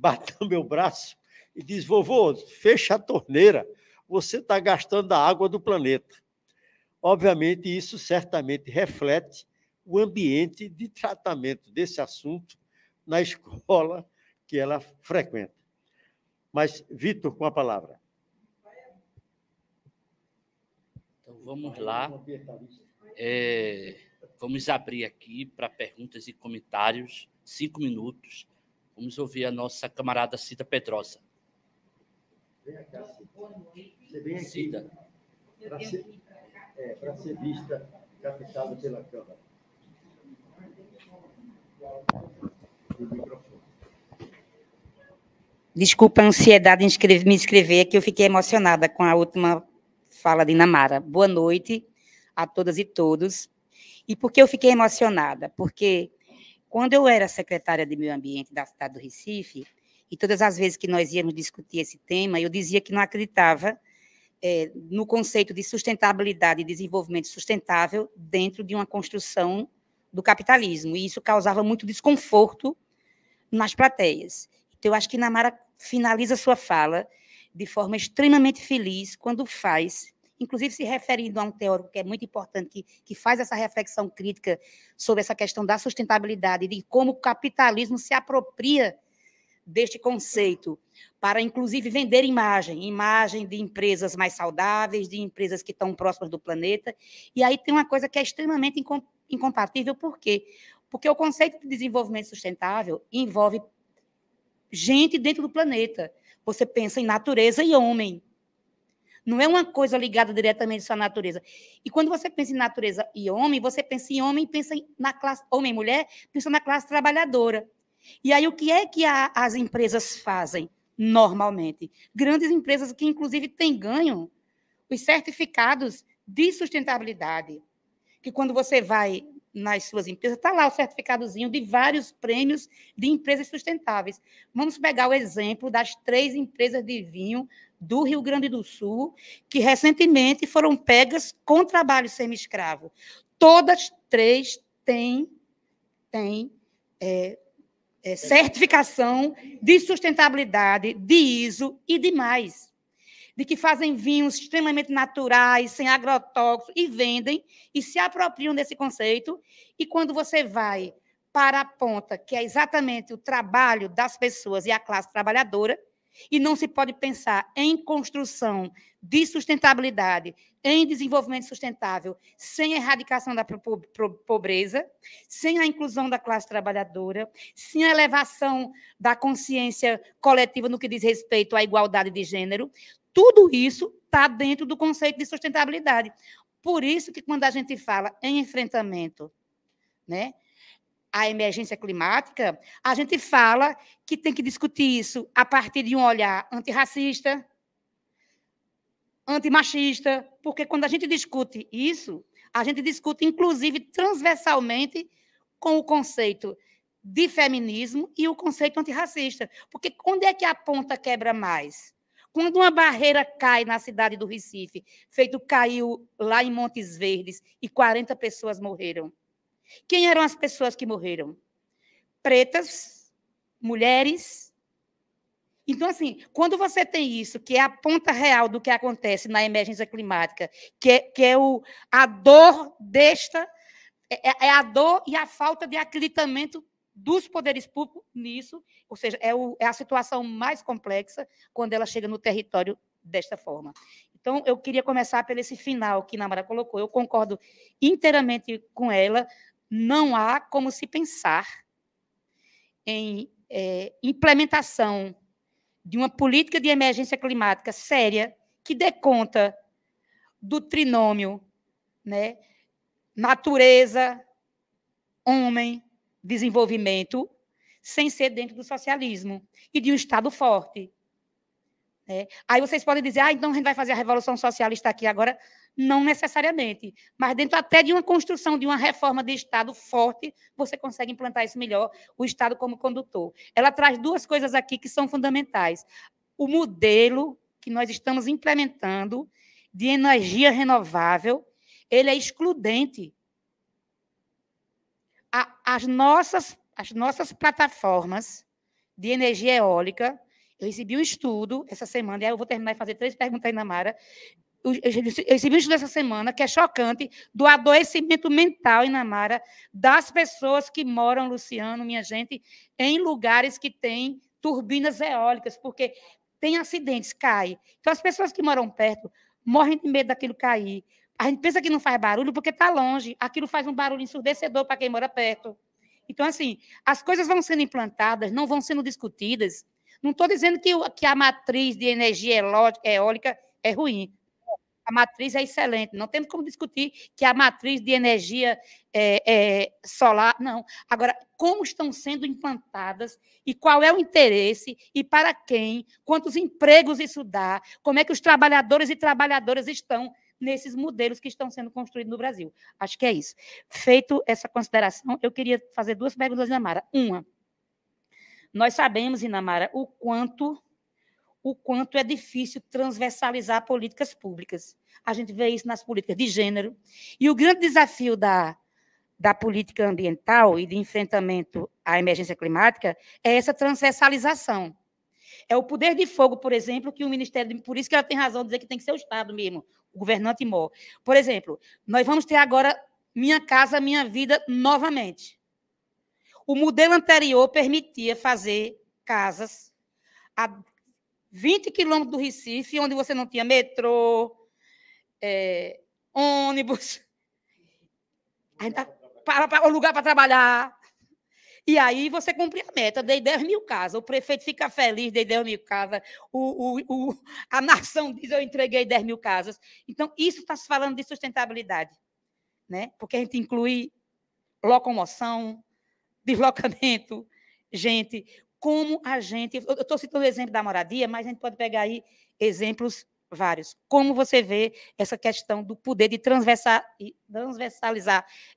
bateu meu braço e diz Vovô, fecha a torneira, você está gastando a água do planeta. Obviamente, isso certamente reflete o ambiente de tratamento desse assunto na escola que ela frequenta. Mas, Vitor, com a palavra. Então, vamos lá. É, vamos abrir aqui para perguntas e comentários, cinco minutos. Vamos ouvir a nossa camarada Cida Pedrosa. Vem cá, Você vem aqui. Cida. Para ser, é, ser vista, captada pela Câmara. Desculpa a ansiedade em me inscrever, que eu fiquei emocionada com a última fala de Namara. Boa noite a todas e todos. E por que eu fiquei emocionada? Porque quando eu era secretária de Meio Ambiente da cidade do Recife, e todas as vezes que nós íamos discutir esse tema, eu dizia que não acreditava é, no conceito de sustentabilidade e desenvolvimento sustentável dentro de uma construção do capitalismo, e isso causava muito desconforto nas plateias. Então, eu acho que Namara finaliza sua fala de forma extremamente feliz quando faz inclusive se referindo a um teórico que é muito importante, que, que faz essa reflexão crítica sobre essa questão da sustentabilidade e de como o capitalismo se apropria deste conceito para, inclusive, vender imagem, imagem de empresas mais saudáveis, de empresas que estão próximas do planeta. E aí tem uma coisa que é extremamente incom incompatível, por quê? Porque o conceito de desenvolvimento sustentável envolve gente dentro do planeta. Você pensa em natureza e homem. Não é uma coisa ligada diretamente à sua natureza. E quando você pensa em natureza e homem, você pensa em homem, pensa na classe homem e mulher, pensa na classe trabalhadora. E aí o que é que a, as empresas fazem normalmente? Grandes empresas que inclusive têm ganho os certificados de sustentabilidade, que quando você vai nas suas empresas, está lá o certificadozinho de vários prêmios de empresas sustentáveis. Vamos pegar o exemplo das três empresas de vinho do Rio Grande do Sul, que recentemente foram pegas com trabalho semi-escravo. Todas três têm, têm é, é, certificação de sustentabilidade, de ISO e demais, De que fazem vinhos extremamente naturais, sem agrotóxicos, e vendem e se apropriam desse conceito. E quando você vai para a ponta, que é exatamente o trabalho das pessoas e a classe trabalhadora, e não se pode pensar em construção de sustentabilidade, em desenvolvimento sustentável, sem a erradicação da pobreza, sem a inclusão da classe trabalhadora, sem a elevação da consciência coletiva no que diz respeito à igualdade de gênero. Tudo isso está dentro do conceito de sustentabilidade. Por isso que quando a gente fala em enfrentamento, né, a emergência climática, a gente fala que tem que discutir isso a partir de um olhar antirracista, antimachista, porque quando a gente discute isso, a gente discute, inclusive, transversalmente com o conceito de feminismo e o conceito antirracista. Porque quando é que a ponta quebra mais? Quando uma barreira cai na cidade do Recife, feito caiu lá em Montes Verdes e 40 pessoas morreram. Quem eram as pessoas que morreram? Pretas, mulheres. Então, assim, quando você tem isso, que é a ponta real do que acontece na emergência climática, que é, que é o, a dor desta, é, é, é a dor e a falta de acreditamento dos poderes públicos nisso, ou seja, é, o, é, a situação mais complexa quando ela chega no território desta forma. Então, eu queria começar pelo esse final que Namara colocou. Eu concordo inteiramente com ela não há como se pensar em é, implementação de uma política de emergência climática séria que dê conta do trinômio, né, natureza, homem, desenvolvimento, sem ser dentro do socialismo e de um Estado forte. Né. Aí vocês podem dizer, ah, então a gente vai fazer a revolução socialista aqui agora. Não necessariamente, mas dentro até de uma construção, de uma reforma de Estado forte, você consegue implantar isso melhor, o Estado como condutor. Ela traz duas coisas aqui que são fundamentais. O modelo que nós estamos implementando de energia renovável, ele é excludente. as, nossas, as nossas plataformas de energia eólica, eu recebi um estudo essa semana, e eu vou terminar e fazer três perguntas aí na Mara, esse bicho dessa semana, que é chocante, do adoecimento mental em Namara, das pessoas que moram, Luciano, minha gente, em lugares que têm turbinas eólicas, porque tem acidentes, cai. Então, as pessoas que moram perto morrem de medo daquilo cair. A gente pensa que não faz barulho porque está longe. Aquilo faz um barulho ensurdecedor para quem mora perto. Então, assim, as coisas vão sendo implantadas, não vão sendo discutidas. Não estou dizendo que, que a matriz de energia eólica é ruim a matriz é excelente. Não temos como discutir que a matriz de energia é, é, solar, não. Agora, como estão sendo implantadas e qual é o interesse e para quem, quantos empregos isso dá, como é que os trabalhadores e trabalhadoras estão nesses modelos que estão sendo construídos no Brasil. Acho que é isso. Feito essa consideração, eu queria fazer duas perguntas, Inamara. Uma, nós sabemos, Inamara, o quanto o quanto é difícil transversalizar políticas públicas. A gente vê isso nas políticas de gênero. E o grande desafio da, da política ambiental e de enfrentamento à emergência climática é essa transversalização. É o poder de fogo, por exemplo, que o Ministério. Por isso que ela tem razão de dizer que tem que ser o Estado mesmo, o governante mor. Por exemplo, nós vamos ter agora Minha Casa Minha Vida novamente. O modelo anterior permitia fazer casas a 20 quilômetros do Recife, onde você não tinha metrô, é, ônibus, *laughs* ainda para, para, o lugar para trabalhar. E aí você cumpria a meta, dei 10 mil casas. O prefeito fica feliz, dei 10 mil casas. O, o, o a nação diz, eu entreguei 10 mil casas. Então, isso está se falando de sustentabilidade. Né? Porque a gente inclui locomoção, deslocamento, gente, como a gente. Eu estou citando o exemplo da moradia, mas a gente pode pegar aí exemplos vários. Como você vê essa questão do poder de transversalizar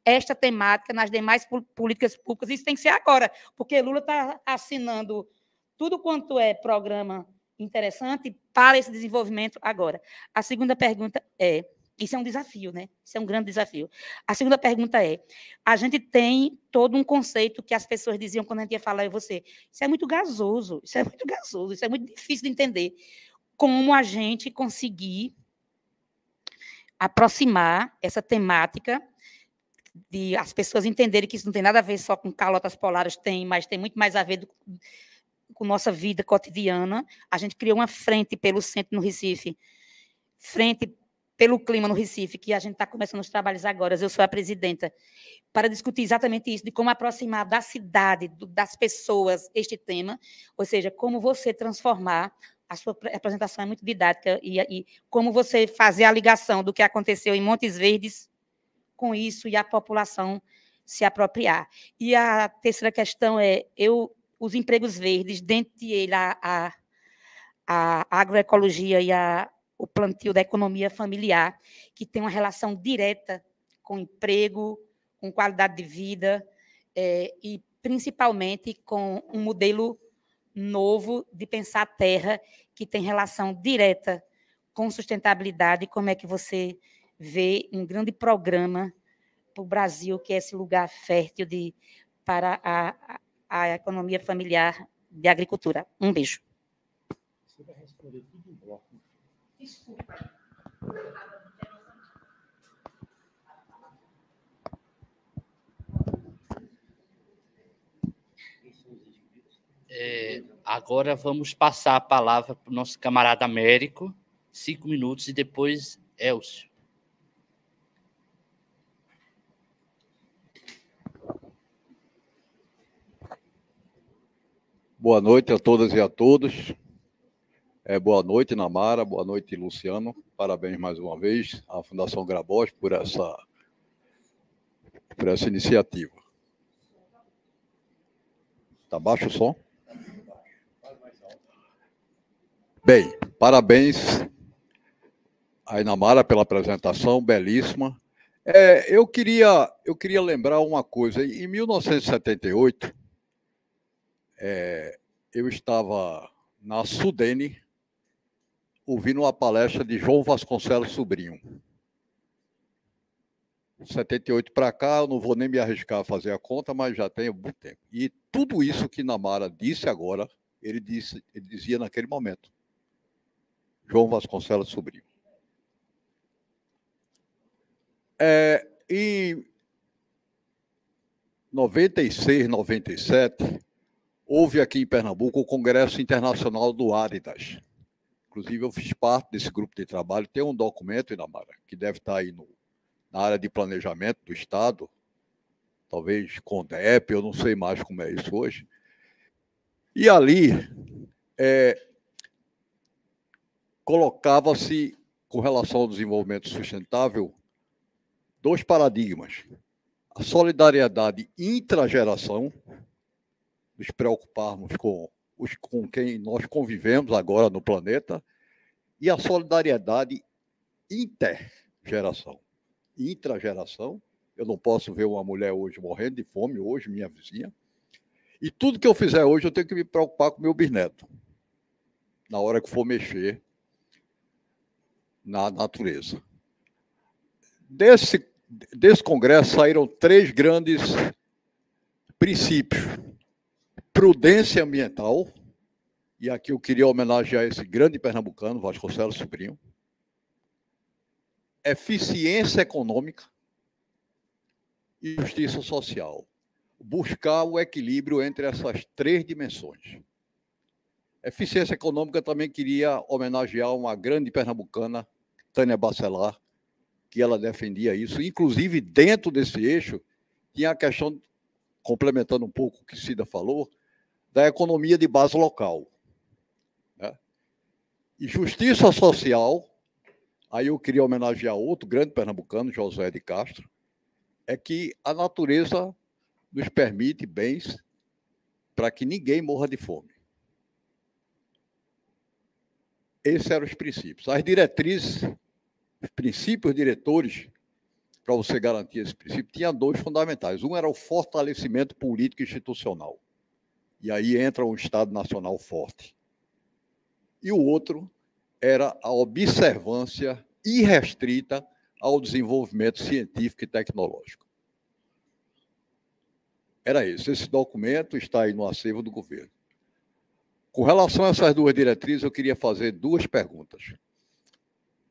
esta temática nas demais políticas públicas? Isso tem que ser agora, porque Lula está assinando tudo quanto é programa interessante para esse desenvolvimento agora. A segunda pergunta é: isso é um desafio, né? Isso é um grande desafio. A segunda pergunta é: a gente tem todo um conceito que as pessoas diziam quando a gente ia falar em você, isso é muito gasoso, isso é muito gasoso, isso é muito difícil de entender. Como a gente conseguir aproximar essa temática de as pessoas entenderem que isso não tem nada a ver só com calotas polares, tem, mas tem muito mais a ver do, com nossa vida cotidiana. A gente criou uma frente pelo centro no Recife, frente pelo clima no Recife, que a gente está começando os trabalhos agora, eu sou a presidenta, para discutir exatamente isso, de como aproximar da cidade, do, das pessoas, este tema, ou seja, como você transformar, a sua apresentação é muito didática, e, e como você fazer a ligação do que aconteceu em Montes Verdes com isso e a população se apropriar. E a terceira questão é, eu os empregos verdes, dentre ele a, a, a agroecologia e a o plantio da economia familiar, que tem uma relação direta com emprego, com qualidade de vida é, e principalmente com um modelo novo de pensar a terra que tem relação direta com sustentabilidade, como é que você vê um grande programa para o Brasil, que é esse lugar fértil de, para a, a economia familiar de agricultura. Um beijo. Você vai responder tudo? desculpa. É, agora vamos passar a palavra para o nosso camarada Américo, cinco minutos, e depois Elcio. Boa noite a todas e a todos. É, boa noite, Namara. Boa noite, Luciano. Parabéns mais uma vez à Fundação Grabois por essa, por essa iniciativa. Está baixo o som? Bem, parabéns a Namara pela apresentação, belíssima. É, eu, queria, eu queria lembrar uma coisa. Em 1978, é, eu estava na Sudene, ouvindo uma palestra de João Vasconcelos Sobrinho. 78 para cá, eu não vou nem me arriscar a fazer a conta, mas já tenho muito tempo. E tudo isso que Namara disse agora, ele, disse, ele dizia naquele momento. João Vasconcelos Sobrinho. É, em 96, 97, houve aqui em Pernambuco o Congresso Internacional do Áridas. Inclusive, eu fiz parte desse grupo de trabalho. Tem um documento, Inamara, que deve estar tá aí no, na área de planejamento do Estado, talvez CONDEP, eu não sei mais como é isso hoje. E ali é, colocava-se, com relação ao desenvolvimento sustentável, dois paradigmas. A solidariedade intrageração, nos preocuparmos com os com quem nós convivemos agora no planeta, e a solidariedade intergeração, intrageração. Eu não posso ver uma mulher hoje morrendo de fome, hoje, minha vizinha. E tudo que eu fizer hoje, eu tenho que me preocupar com meu bisneto, na hora que for mexer na natureza. Desse, desse congresso saíram três grandes princípios prudência ambiental, e aqui eu queria homenagear esse grande pernambucano, Vasconcelos Sobrinho, eficiência econômica e justiça social. Buscar o equilíbrio entre essas três dimensões. Eficiência econômica também queria homenagear uma grande pernambucana, Tânia Bacelar, que ela defendia isso. Inclusive, dentro desse eixo, tinha a questão, complementando um pouco o que Cida falou, da economia de base local. Né? E justiça social, aí eu queria homenagear outro grande pernambucano, José de Castro, é que a natureza nos permite bens para que ninguém morra de fome. Esses eram os princípios. As diretrizes, os princípios diretores, para você garantir esse princípio, tinha dois fundamentais. Um era o fortalecimento político institucional. E aí entra um Estado Nacional forte. E o outro era a observância irrestrita ao desenvolvimento científico e tecnológico. Era isso. Esse documento está aí no acervo do governo. Com relação a essas duas diretrizes, eu queria fazer duas perguntas.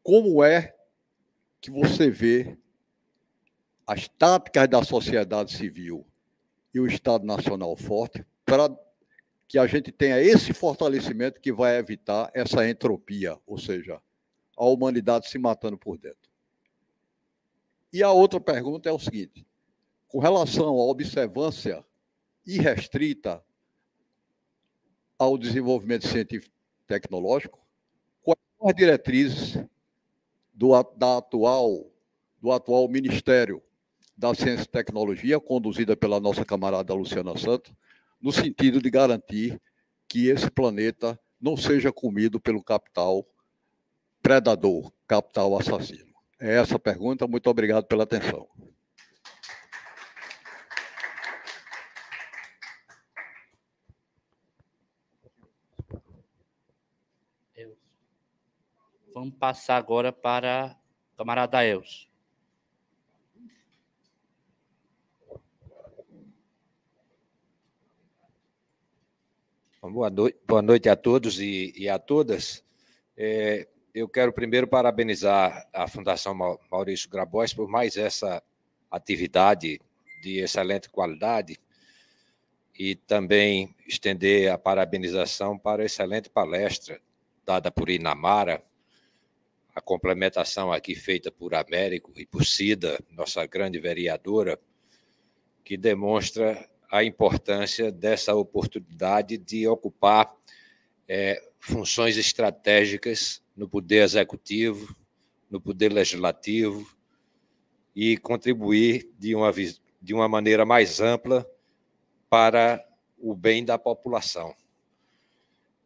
Como é que você vê as táticas da sociedade civil e o Estado Nacional forte para que a gente tenha esse fortalecimento que vai evitar essa entropia, ou seja, a humanidade se matando por dentro. E a outra pergunta é o seguinte: com relação à observância irrestrita ao desenvolvimento científico tecnológico, quais são as diretrizes do, da atual, do atual Ministério da Ciência e Tecnologia, conduzida pela nossa camarada Luciana Santos, no sentido de garantir que esse planeta não seja comido pelo capital predador, capital assassino? É essa a pergunta. Muito obrigado pela atenção. Vamos passar agora para camarada Elcio. Boa, Boa noite a todos e, e a todas. É, eu quero primeiro parabenizar a Fundação Maurício Grabois por mais essa atividade de excelente qualidade e também estender a parabenização para a excelente palestra dada por Inamara, a complementação aqui feita por Américo e por Cida, nossa grande vereadora, que demonstra a importância dessa oportunidade de ocupar é, funções estratégicas no poder executivo, no poder legislativo e contribuir de uma, de uma maneira mais ampla para o bem da população.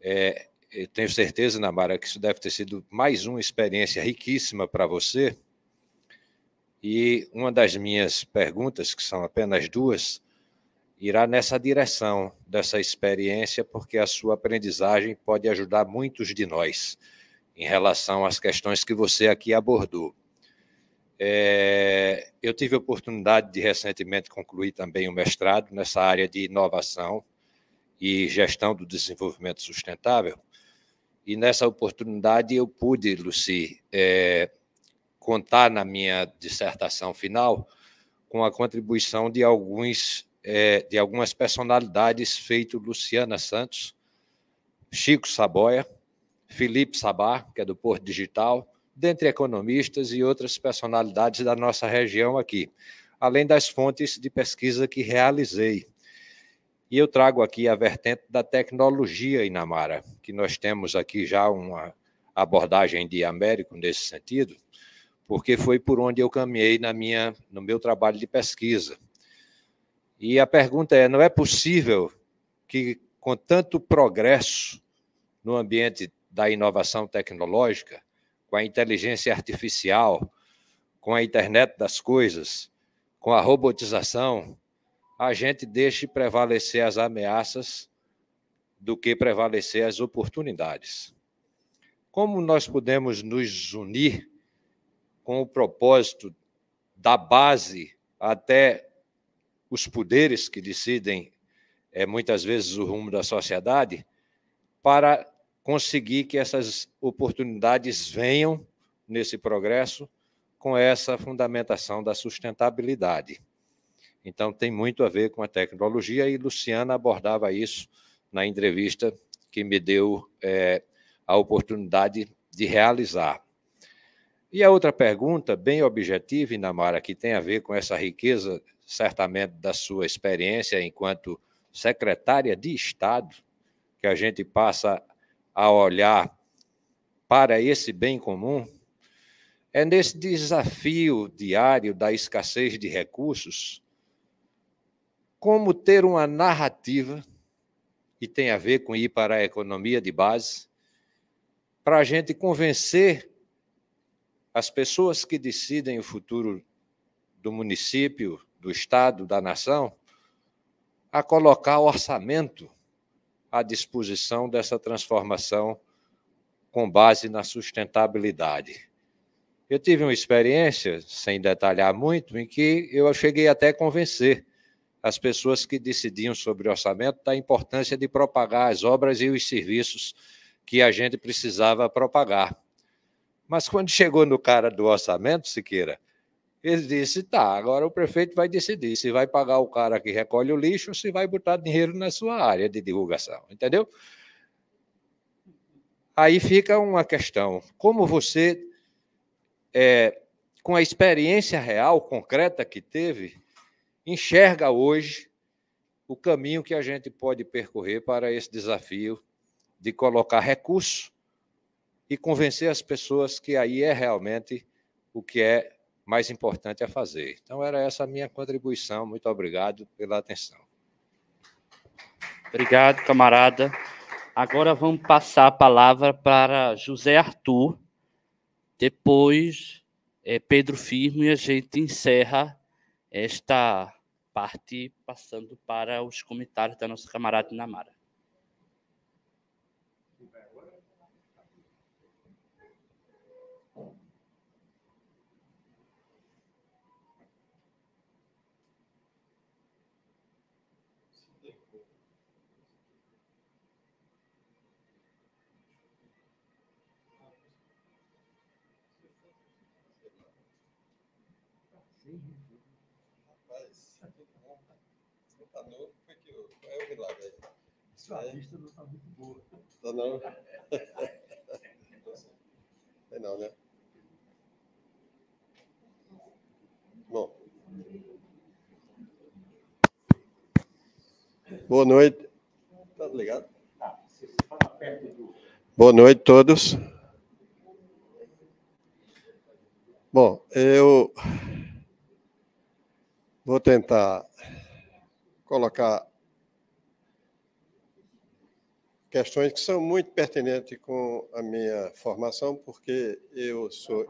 É, tenho certeza, Namara, que isso deve ter sido mais uma experiência riquíssima para você. E uma das minhas perguntas, que são apenas duas, irá nessa direção dessa experiência, porque a sua aprendizagem pode ajudar muitos de nós em relação às questões que você aqui abordou. É, eu tive a oportunidade de recentemente concluir também o um mestrado nessa área de inovação e gestão do desenvolvimento sustentável. E nessa oportunidade eu pude, Luci, é, contar na minha dissertação final com a contribuição de alguns é, de algumas personalidades feito Luciana Santos, Chico Saboia, Felipe Sabá, que é do Porto Digital, dentre economistas e outras personalidades da nossa região aqui, além das fontes de pesquisa que realizei. E eu trago aqui a vertente da tecnologia Inamara, que nós temos aqui já uma abordagem de Américo nesse sentido, porque foi por onde eu caminhei na minha, no meu trabalho de pesquisa. E a pergunta é: não é possível que, com tanto progresso no ambiente da inovação tecnológica, com a inteligência artificial, com a internet das coisas, com a robotização, a gente deixe prevalecer as ameaças do que prevalecer as oportunidades. Como nós podemos nos unir com o propósito da base até os poderes que decidem é, muitas vezes o rumo da sociedade, para conseguir que essas oportunidades venham nesse progresso com essa fundamentação da sustentabilidade. Então, tem muito a ver com a tecnologia, e Luciana abordava isso na entrevista que me deu é, a oportunidade de realizar. E a outra pergunta, bem objetiva, Inamara, que tem a ver com essa riqueza certamente da sua experiência enquanto secretária de Estado, que a gente passa a olhar para esse bem comum, é nesse desafio diário da escassez de recursos, como ter uma narrativa que tem a ver com ir para a economia de base, para a gente convencer as pessoas que decidem o futuro do município, do Estado, da nação, a colocar orçamento à disposição dessa transformação com base na sustentabilidade. Eu tive uma experiência, sem detalhar muito, em que eu cheguei até a convencer as pessoas que decidiam sobre orçamento da importância de propagar as obras e os serviços que a gente precisava propagar. Mas quando chegou no cara do orçamento, Siqueira, ele disse: tá, agora o prefeito vai decidir se vai pagar o cara que recolhe o lixo ou se vai botar dinheiro na sua área de divulgação, entendeu? Aí fica uma questão: como você, é, com a experiência real, concreta que teve, enxerga hoje o caminho que a gente pode percorrer para esse desafio de colocar recurso e convencer as pessoas que aí é realmente o que é mais importante a fazer. Então, era essa a minha contribuição. Muito obrigado pela atenção. Obrigado, camarada. Agora vamos passar a palavra para José Arthur, depois é, Pedro Firmo, e a gente encerra esta parte passando para os comentários da nossa camarada Namara. tá novo, foi que eu, é o milagre aí? Sua é. vista não está muito boa. Tá não? *laughs* é não, né? Bom. Boa noite. Tá ligado? Tá. Você fala tá perto do. Boa noite a todos. Bom, eu vou tentar colocar questões que são muito pertinentes com a minha formação, porque eu sou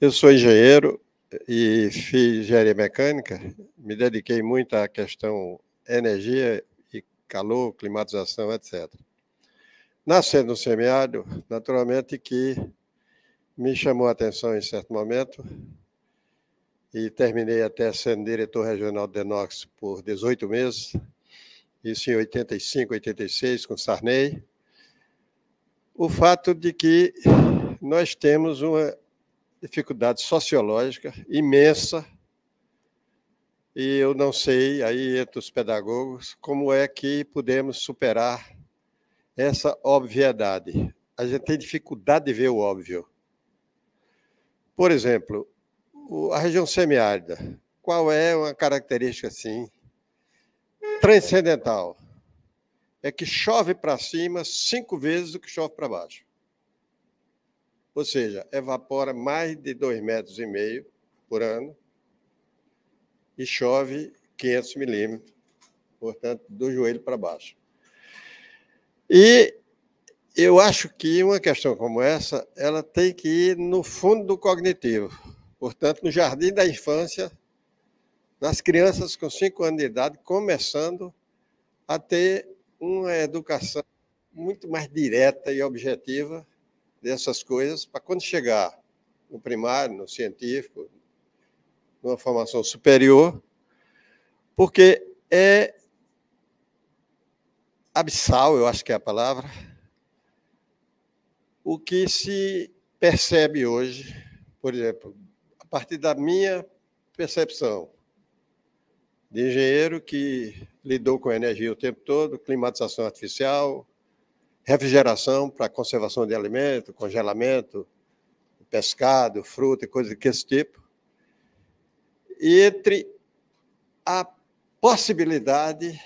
eu sou engenheiro e fiz engenharia mecânica, me dediquei muito à questão energia e calor, climatização, etc. Nascendo no semiárido, naturalmente que me chamou a atenção em certo momento e terminei até sendo diretor regional do Denox por 18 meses, isso em 85, 86, com Sarney. O fato de que nós temos uma dificuldade sociológica imensa, e eu não sei, aí entre os pedagogos, como é que podemos superar essa obviedade. A gente tem dificuldade de ver o óbvio. Por exemplo, a região semiárida, qual é uma característica assim transcendental? É que chove para cima cinco vezes o que chove para baixo. Ou seja, evapora mais de dois metros e meio por ano e chove 500 milímetros, portanto, do joelho para baixo. E eu acho que uma questão como essa, ela tem que ir no fundo do cognitivo Portanto, no jardim da infância, nas crianças com cinco anos de idade, começando a ter uma educação muito mais direta e objetiva dessas coisas, para quando chegar no primário, no científico, numa formação superior, porque é abissal, eu acho que é a palavra, o que se percebe hoje, por exemplo, a partir da minha percepção de engenheiro que lidou com energia o tempo todo, climatização artificial, refrigeração para conservação de alimento, congelamento, pescado, fruta e coisas desse tipo. E entre a possibilidade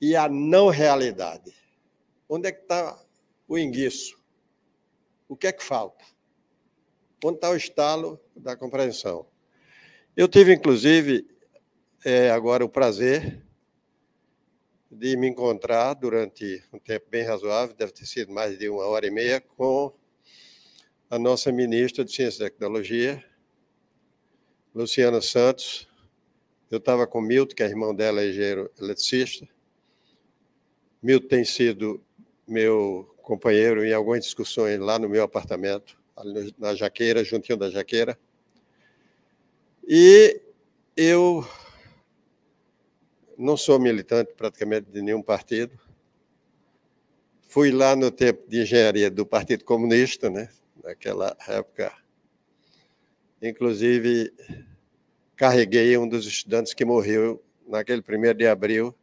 e a não realidade. Onde é que está o enguiço? O que é que falta? onde está o estalo da compreensão. Eu tive, inclusive, é, agora o prazer de me encontrar durante um tempo bem razoável, deve ter sido mais de uma hora e meia, com a nossa ministra de Ciência e Tecnologia, Luciana Santos. Eu estava com Milton, que é irmão dela, é engenheiro eletricista. Milton tem sido meu companheiro em algumas discussões lá no meu apartamento ali na Jaqueira, juntinho da Jaqueira. E eu não sou militante praticamente de nenhum partido. Fui lá no tempo de engenharia do Partido Comunista, né? naquela época. Inclusive, carreguei um dos estudantes que morreu naquele primeiro de abril.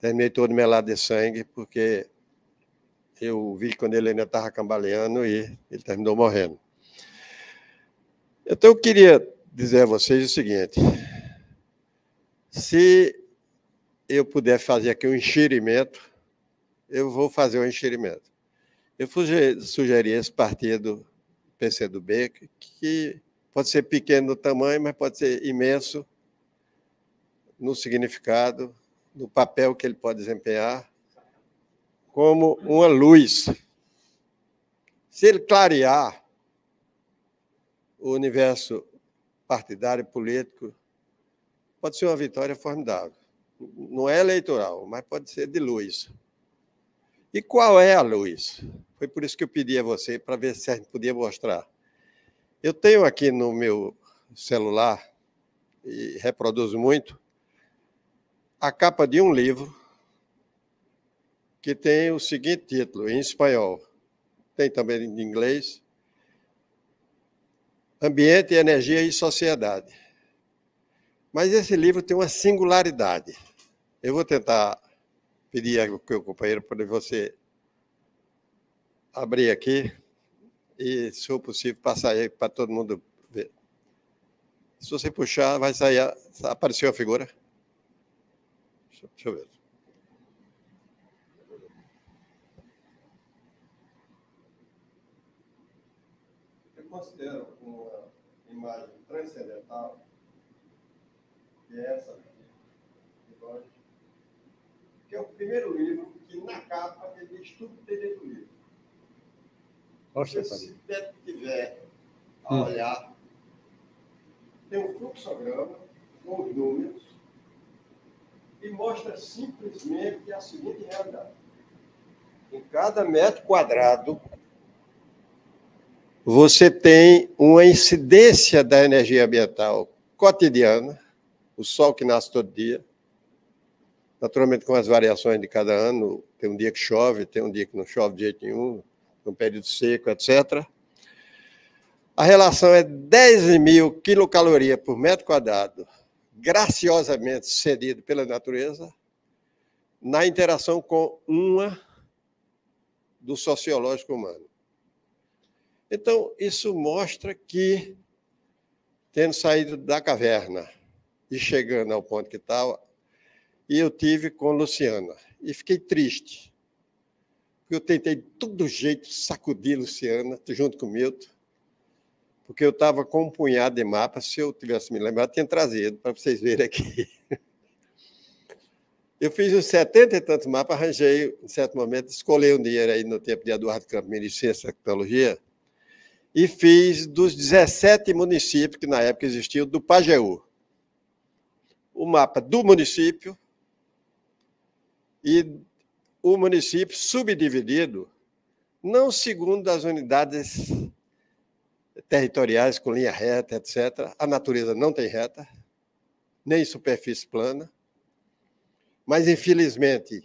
Terminei todo melado de sangue, porque eu vi quando ele ainda estava cambaleando e ele terminou morrendo. Então, eu queria dizer a vocês o seguinte: se eu puder fazer aqui um enxerimento, eu vou fazer um enxerimento. Eu sugeri esse partido PCdoB, que pode ser pequeno no tamanho, mas pode ser imenso no significado, no papel que ele pode desempenhar como uma luz. Se ele clarear o universo partidário político, pode ser uma vitória formidável. Não é eleitoral, mas pode ser de luz. E qual é a luz? Foi por isso que eu pedi a você para ver se a gente podia mostrar. Eu tenho aqui no meu celular, e reproduzo muito, a capa de um livro que tem o seguinte título em espanhol, tem também em inglês: Ambiente, Energia e Sociedade. Mas esse livro tem uma singularidade. Eu vou tentar pedir ao meu companheiro para você abrir aqui e, se for possível, passar aí para todo mundo ver. Se você puxar, vai sair. A... Apareceu a figura? Deixa, deixa eu ver. considero uma imagem transcendental, que é essa aqui, de que é o primeiro livro que, na capa, ele diz tudo que tem dentro livro. Nossa, se você tiver a hum. olhar, hum. tem um fluxograma com os números e mostra simplesmente a seguinte realidade. Em cada metro quadrado você tem uma incidência da energia ambiental cotidiana, o sol que nasce todo dia, naturalmente com as variações de cada ano, tem um dia que chove, tem um dia que não chove de jeito nenhum, um período seco, etc. A relação é 10 mil quilocalorias por metro quadrado, graciosamente cedido pela natureza, na interação com uma do sociológico humano. Então, isso mostra que, tendo saído da caverna e chegando ao ponto que estava, eu tive com Luciana. E fiquei triste. Eu tentei de todo jeito sacudir Luciana, junto com o Milton, porque eu estava com um punhado de mapas. Se eu tivesse me lembrado, tinha trazido para vocês verem aqui. *laughs* Eu fiz uns setenta e tantos mapas, arranjei, em certo momento, escolhi um dinheiro aí no tempo de Eduardo Campos, Ministro de Ciência e Tecnologia, e fiz dos 17 municípios que na época existiam do Pajeú. O mapa do município e o município subdividido, não segundo as unidades territoriais com linha reta, etc. A natureza não tem reta, nem superfície plana. Mas, infelizmente,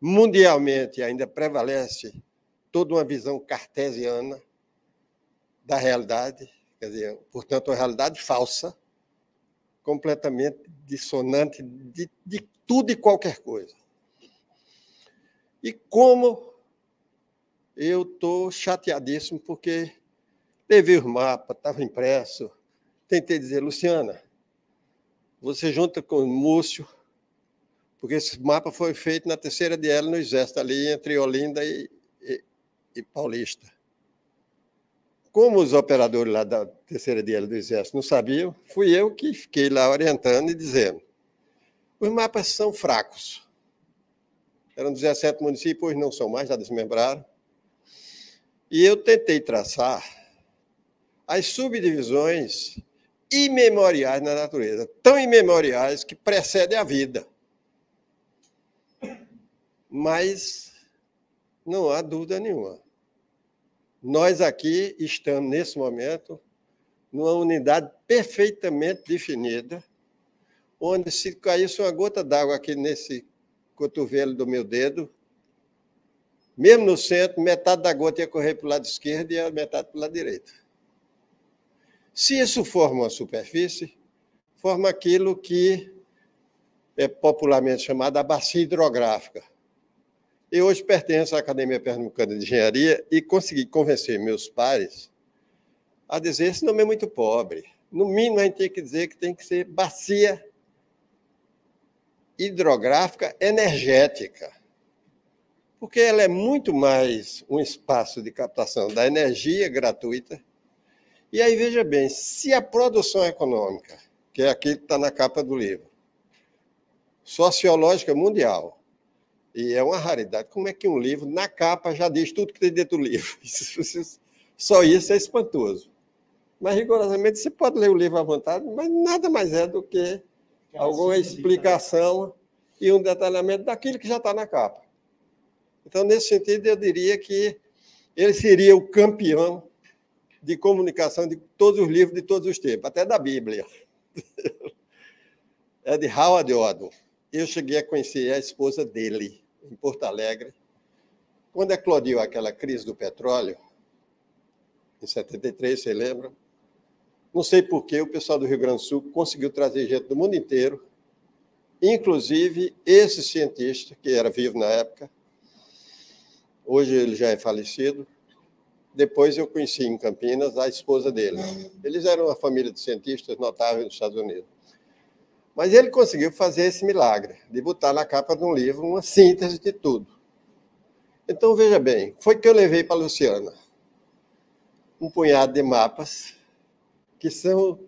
mundialmente ainda prevalece toda uma visão cartesiana da realidade, quer dizer, portanto, uma realidade falsa, completamente dissonante de, de tudo e qualquer coisa. E como eu estou chateadíssimo, porque levei os mapas, estava impresso, tentei dizer, Luciana, você junta com o Múcio, porque esse mapa foi feito na terceira de no Exército, ali entre Olinda e, e, e Paulista. Como os operadores lá da terceira DL do Exército não sabiam, fui eu que fiquei lá orientando e dizendo. Os mapas são fracos. Eram 17 municípios, não são mais, já desmembraram. E eu tentei traçar as subdivisões imemoriais na natureza, tão imemoriais que precedem a vida. Mas não há dúvida nenhuma nós aqui estamos, nesse momento, numa unidade perfeitamente definida, onde se caísse uma gota d'água aqui nesse cotovelo do meu dedo, mesmo no centro, metade da gota ia correr para o lado esquerdo e a metade para o lado direito. Se isso forma uma superfície, forma aquilo que é popularmente chamada a bacia hidrográfica. Eu hoje pertenço à Academia Pernambucana de Engenharia e consegui convencer meus pares a dizer esse nome é muito pobre. No mínimo, a gente tem que dizer que tem que ser bacia hidrográfica energética, porque ela é muito mais um espaço de captação da energia gratuita. E aí, veja bem, se a produção econômica, que é aquilo que está na capa do livro, sociológica mundial, e é uma raridade. Como é que um livro, na capa, já diz tudo que tem dentro do livro? *laughs* só isso é espantoso. Mas, rigorosamente, você pode ler o livro à vontade, mas nada mais é do que alguma explicação e um detalhamento daquilo que já está na capa. Então, nesse sentido, eu diria que ele seria o campeão de comunicação de todos os livros de todos os tempos, até da Bíblia. *laughs* é de Howard Odom eu cheguei a conhecer a esposa dele em Porto Alegre. Quando eclodiu aquela crise do petróleo, em 73, você lembra? Não sei por que o pessoal do Rio Grande do Sul conseguiu trazer gente do mundo inteiro, inclusive esse cientista, que era vivo na época, hoje ele já é falecido. Depois eu conheci em Campinas a esposa dele. Eles eram uma família de cientistas notáveis dos Estados Unidos. Mas ele conseguiu fazer esse milagre de botar na capa de um livro uma síntese de tudo. Então, veja bem, foi que eu levei para a Luciana um punhado de mapas que são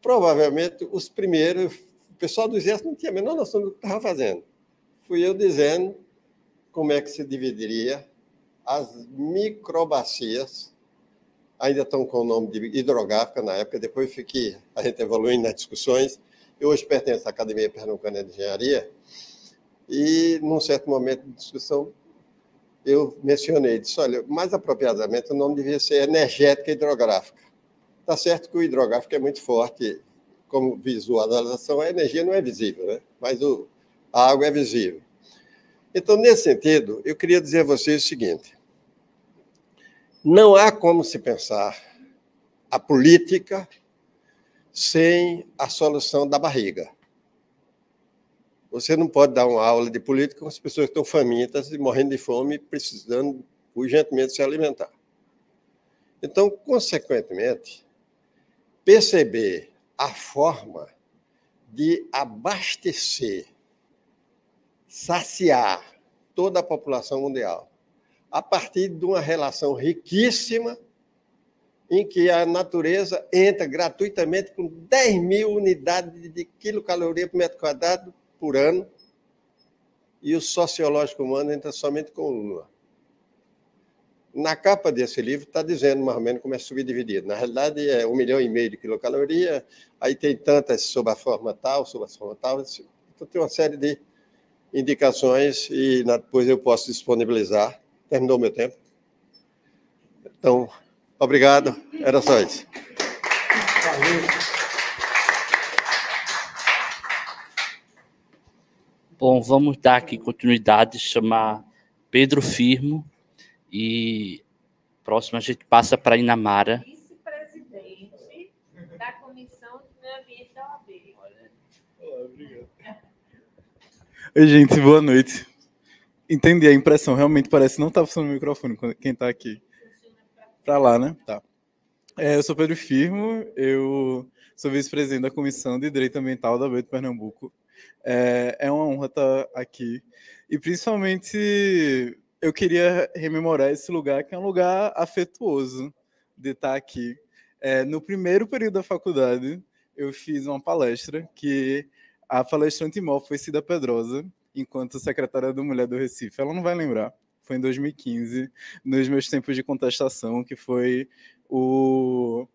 provavelmente os primeiros. O pessoal do Exército não tinha a menor noção do que estava fazendo. Fui eu dizendo como é que se dividiria as microbacias, ainda estão com o nome de hidrográfica na época, depois fiquei a gente evoluindo nas discussões, eu hoje pertenço à Academia Pernambucana de Engenharia e, num certo momento de discussão, eu mencionei, disse, olha, mais apropriadamente o nome devia ser energética hidrográfica. Está certo que o hidrográfico é muito forte, como visualização, a energia não é visível, né? mas o, a água é visível. Então, nesse sentido, eu queria dizer a vocês o seguinte: não há como se pensar a política sem a solução da barriga. Você não pode dar uma aula de política com as pessoas que estão famintas e morrendo de fome, precisando urgentemente se alimentar. Então, consequentemente, perceber a forma de abastecer, saciar toda a população mundial a partir de uma relação riquíssima em que a natureza entra gratuitamente com 10 mil unidades de quilocaloria por metro quadrado por ano, e o sociológico humano entra somente com uma. Na capa desse livro está dizendo mais ou menos como é subdividido. Na realidade, é um milhão e meio de quilocaloria, aí tem tantas sob a forma tal, sob a forma tal. Assim. Então, tem uma série de indicações e depois eu posso disponibilizar. Terminou meu tempo. Então, obrigado. Era só isso. Valeu. Bom, vamos dar aqui continuidade, chamar Pedro Firmo e próximo a gente passa para Inamara. Vice-presidente da Comissão de Meio Ambiente da OAB. Olá, obrigado. Oi, gente, boa noite. Entendi a impressão, realmente parece que não está funcionando o microfone quem está aqui. É para lá, né? Tá. É, eu sou Pedro Firmo, eu sou vice-presidente da Comissão de Direito Ambiental da de Pernambuco. É, é uma honra estar aqui e principalmente eu queria rememorar esse lugar, que é um lugar afetuoso de estar aqui. É, no primeiro período da faculdade, eu fiz uma palestra que a palestrante mó foi Cida Pedrosa, enquanto secretária do Mulher do Recife. Ela não vai lembrar. Foi em 2015, nos meus tempos de contestação, que foi o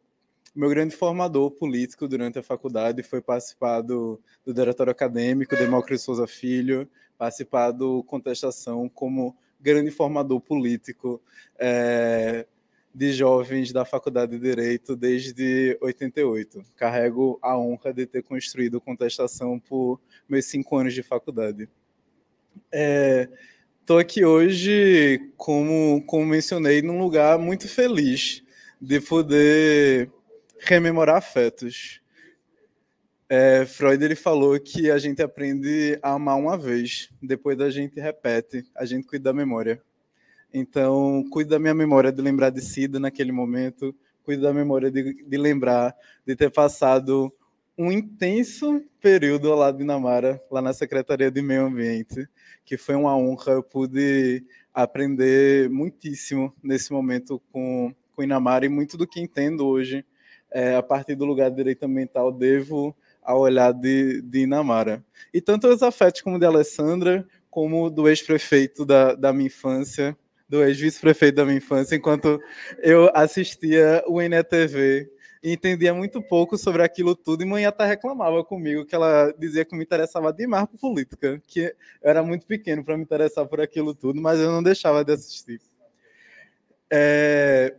meu grande formador político durante a faculdade foi participar do, do diretório acadêmico, Demócrito Souza Filho, participar do Contestação como grande formador político é, de jovens da Faculdade de Direito desde 88. Carrego a honra de ter construído Contestação por meus cinco anos de faculdade. Estou é, aqui hoje, como, como mencionei, num lugar muito feliz de poder rememorar afetos. É, Freud ele falou que a gente aprende a amar uma vez, depois a gente repete, a gente cuida da memória. Então, cuida da minha memória de lembrar de Sida naquele momento, cuida da memória de, de lembrar de ter passado um intenso período ao lado de Namara, lá na Secretaria de Meio Ambiente, que foi uma honra. Eu pude aprender muitíssimo nesse momento com com Inamara e muito do que entendo hoje é, a partir do lugar de direito ambiental devo ao olhar de, de Inamara. E tanto os afetos como de Alessandra, como do ex-prefeito da, da minha infância, do ex-vice-prefeito da minha infância, enquanto eu assistia o NETV e entendia muito pouco sobre aquilo tudo, e mãe até reclamava comigo, que ela dizia que me interessava demais por política, que eu era muito pequeno para me interessar por aquilo tudo, mas eu não deixava de assistir. É,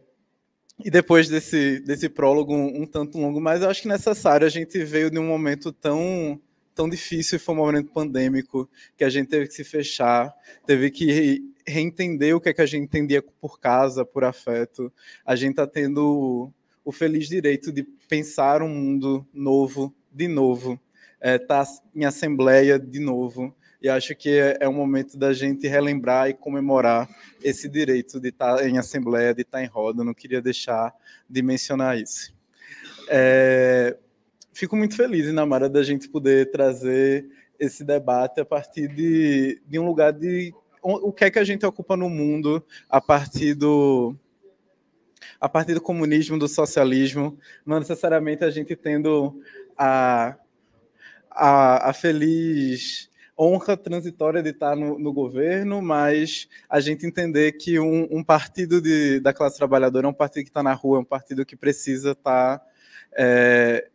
e depois desse, desse prólogo um, um, tanto longo, mas eu acho que necessário, a gente veio de um momento tão tão difícil, foi um momento pandêmico, que a gente teve que se fechar, teve que reentender o que, é que a gente entendia por casa, por afeto. A gente está tendo o feliz direito de pensar um mundo novo, de novo, estar eh, é, tá em assembleia de novo, e acho que é, um é momento da gente relembrar e comemorar esse direito de estar tá em assembleia, de estar tá em roda, não queria deixar de mencionar isso. É, fico muito feliz, Inamara, da gente poder trazer esse debate a partir de, de um lugar de o que é que a gente ocupa no mundo a partir do a partir do comunismo, do socialismo, não necessariamente a gente tendo a, a, a feliz honra transitória de estar no, no governo, mas a gente entender que um, um partido de, da classe trabalhadora é um partido que está na rua, é um partido que precisa estar tá, é,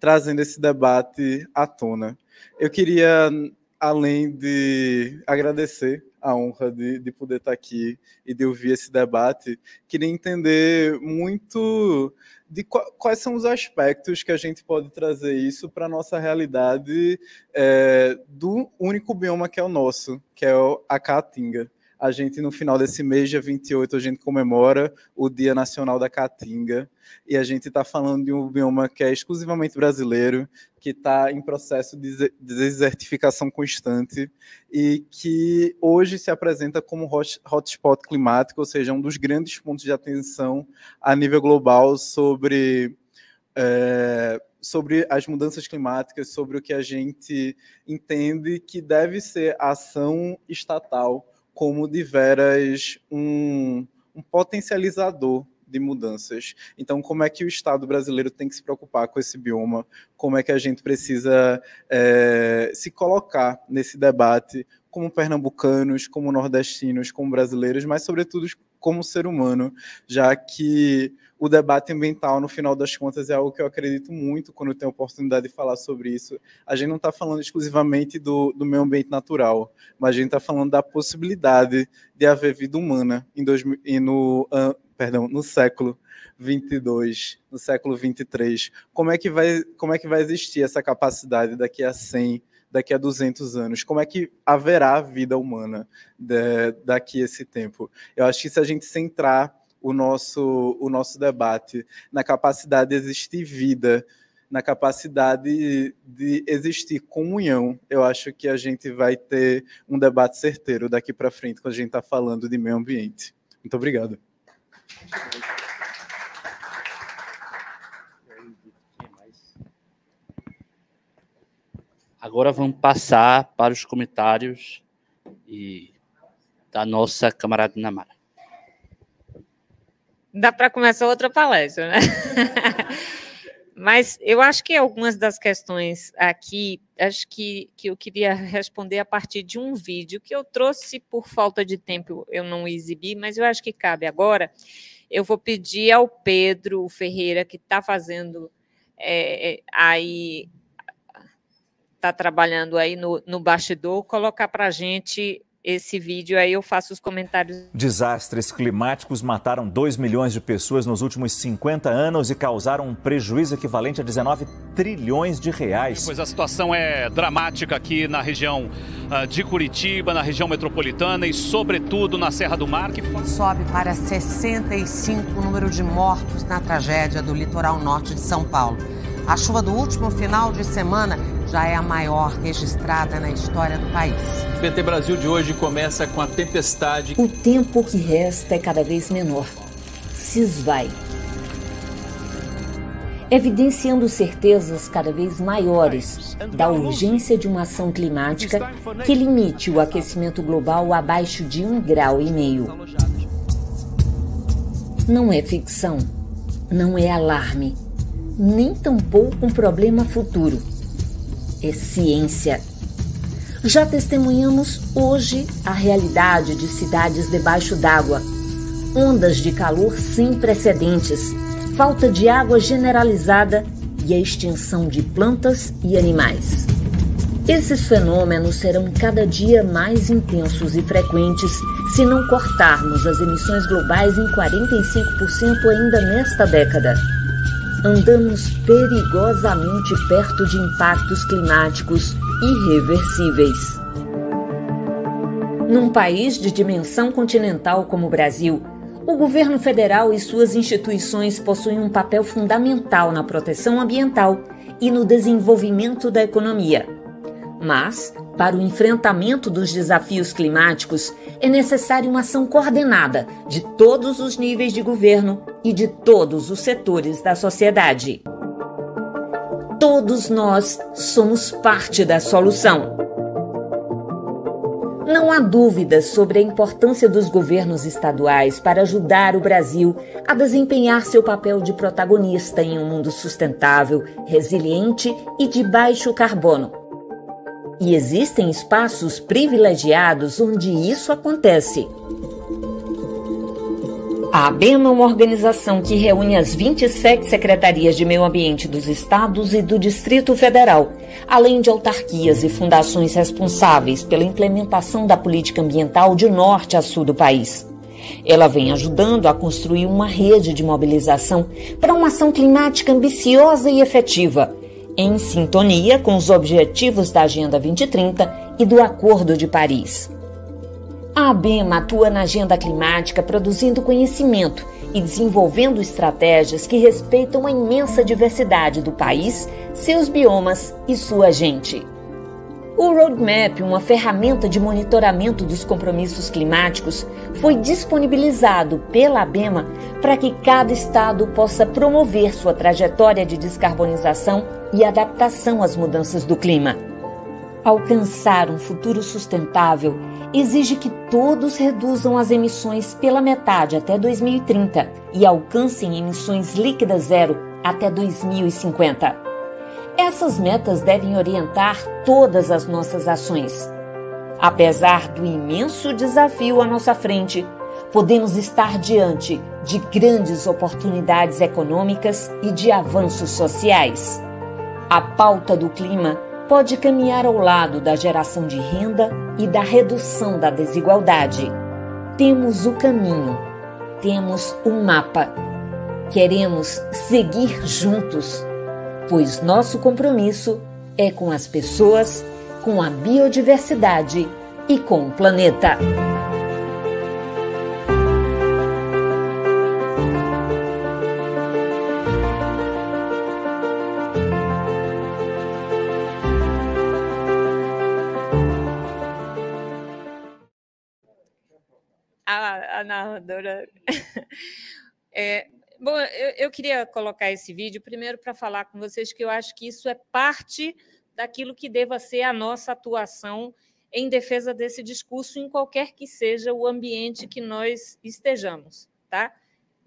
trazendo esse debate à tona. Eu queria, além de agradecer a honra de, de poder estar tá aqui e de ouvir esse debate, queria entender muito de quais são os aspectos que a gente pode trazer isso para a nossa realidade é, do único bioma que é o nosso, que é a Caatinga a gente no final desse mês, dia 28, a gente comemora o Dia Nacional da Caatinga e a gente está falando de um bioma que é exclusivamente brasileiro, que está em processo de desertificação constante e que hoje se apresenta como hotspot climático, ou seja, um dos grandes pontos de atenção a nível global sobre é, sobre as mudanças climáticas, sobre o que a gente entende que deve ser ação estatal como de veras um, um potencializador de mudanças. Então, como é que o Estado brasileiro tem que se preocupar com esse bioma? Como é que a gente precisa é, se colocar nesse debate como pernambucanos, como nordestinos, como brasileiros, mas, sobretudo, como ser humano, já que o debate ambiental, no final das contas, é algo que eu acredito muito quando eu tenho a oportunidade de falar sobre isso. A gente não está falando exclusivamente do, do meio ambiente natural, mas a gente está falando da possibilidade de haver vida humana em dois, e no, uh, perdão, no século 22, no século 23. Como é que vai, como é que vai existir essa capacidade daqui a 100, daqui a 200 anos? Como é que haverá vida humana de, daqui a esse tempo? Eu acho que se a gente centrar o nosso, o nosso debate na capacidade de existir vida, na capacidade de existir comunhão, eu acho que a gente vai ter um debate certeiro daqui para frente quando a gente está falando de meio ambiente. Muito obrigado. Agora vamos passar para os comentários e da nossa camarada Namara. Dá para começar outra palestra, né? *laughs* Mas eu acho que algumas das questões aqui, acho que, que eu queria responder a partir de um vídeo que eu trouxe por falta de tempo, eu não exibi, mas eu acho que cabe agora. Eu vou pedir ao Pedro Ferreira, que está fazendo é, é aí está trabalhando aí no, no bastidor, colocar para a gente esse vídeo, aí eu faço os comentários. Desastres climáticos mataram 2 milhões de pessoas nos últimos 50 anos e causaram um prejuízo equivalente a 19 trilhões de reais. Pois a situação é dramática aqui na região ah, de Curitiba, na região metropolitana e, sobretudo, na Serra do Mar. Que... Sobe para 65 o número de mortos na tragédia do litoral norte de São Paulo. A chuva do último final de semana já é a maior registrada na história do país. O PT Brasil de hoje começa com a tempestade. O tempo que resta é cada vez menor. Se esvai. Evidenciando certezas cada vez maiores da urgência de uma ação climática que limite o aquecimento global abaixo de um grau e meio. Não é ficção, não é alarme nem tampouco um problema futuro. É ciência. Já testemunhamos hoje a realidade de cidades debaixo d'água, ondas de calor sem precedentes, falta de água generalizada e a extinção de plantas e animais. Esses fenômenos serão cada dia mais intensos e frequentes se não cortarmos as emissões globais em 45% ainda nesta década andamos perigosamente perto de impactos climáticos irreversíveis. Num país de dimensão continental como o Brasil, o governo federal e suas instituições possuem um papel fundamental na proteção ambiental e no desenvolvimento da economia. Mas para o enfrentamento dos desafios climáticos, é necessária uma ação coordenada de todos os níveis de governo e de todos os setores da sociedade. Todos nós somos parte da solução. Não há dúvidas sobre a importância dos governos estaduais para ajudar o Brasil a desempenhar seu papel de protagonista em um mundo sustentável, resiliente e de baixo carbono e existem espaços privilegiados onde isso acontece. A ABEMA é uma organização que reúne as 27 secretarias de meio ambiente dos estados e do Distrito Federal, além de autarquias e fundações responsáveis pela implementação da política ambiental de norte a sul do país. Ela vem ajudando a construir uma rede de mobilização para uma ação climática ambiciosa e efetiva em sintonia com os objetivos da Agenda 2030 e do Acordo de Paris. A ABEMA atua na agenda climática produzindo conhecimento e desenvolvendo estratégias que respeitam a imensa diversidade do país, seus biomas e sua gente. O Roadmap, uma ferramenta de monitoramento dos compromissos climáticos, foi disponibilizado pela ABEMA para que cada estado possa promover sua trajetória de descarbonização e adaptação às mudanças do clima. Alcançar um futuro sustentável exige que todos reduzam as emissões pela metade até 2030 e alcancem emissões líquidas zero até 2050. Essas metas devem orientar todas as nossas ações. Apesar do imenso desafio à nossa frente, podemos estar diante de grandes oportunidades econômicas e de avanços sociais. A pauta do clima pode caminhar ao lado da geração de renda e da redução da desigualdade. Temos o caminho, temos o mapa. Queremos seguir juntos pois nosso compromisso é com as pessoas, com a biodiversidade e com o planeta. A, a narradora. *laughs* é, Bom, eu, eu queria colocar esse vídeo primeiro para falar com vocês que eu acho que isso é parte daquilo que deva ser a nossa atuação em defesa desse discurso em qualquer que seja o ambiente que nós estejamos, tá?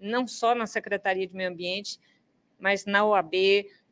Não só na Secretaria de Meio Ambiente, mas na OAB,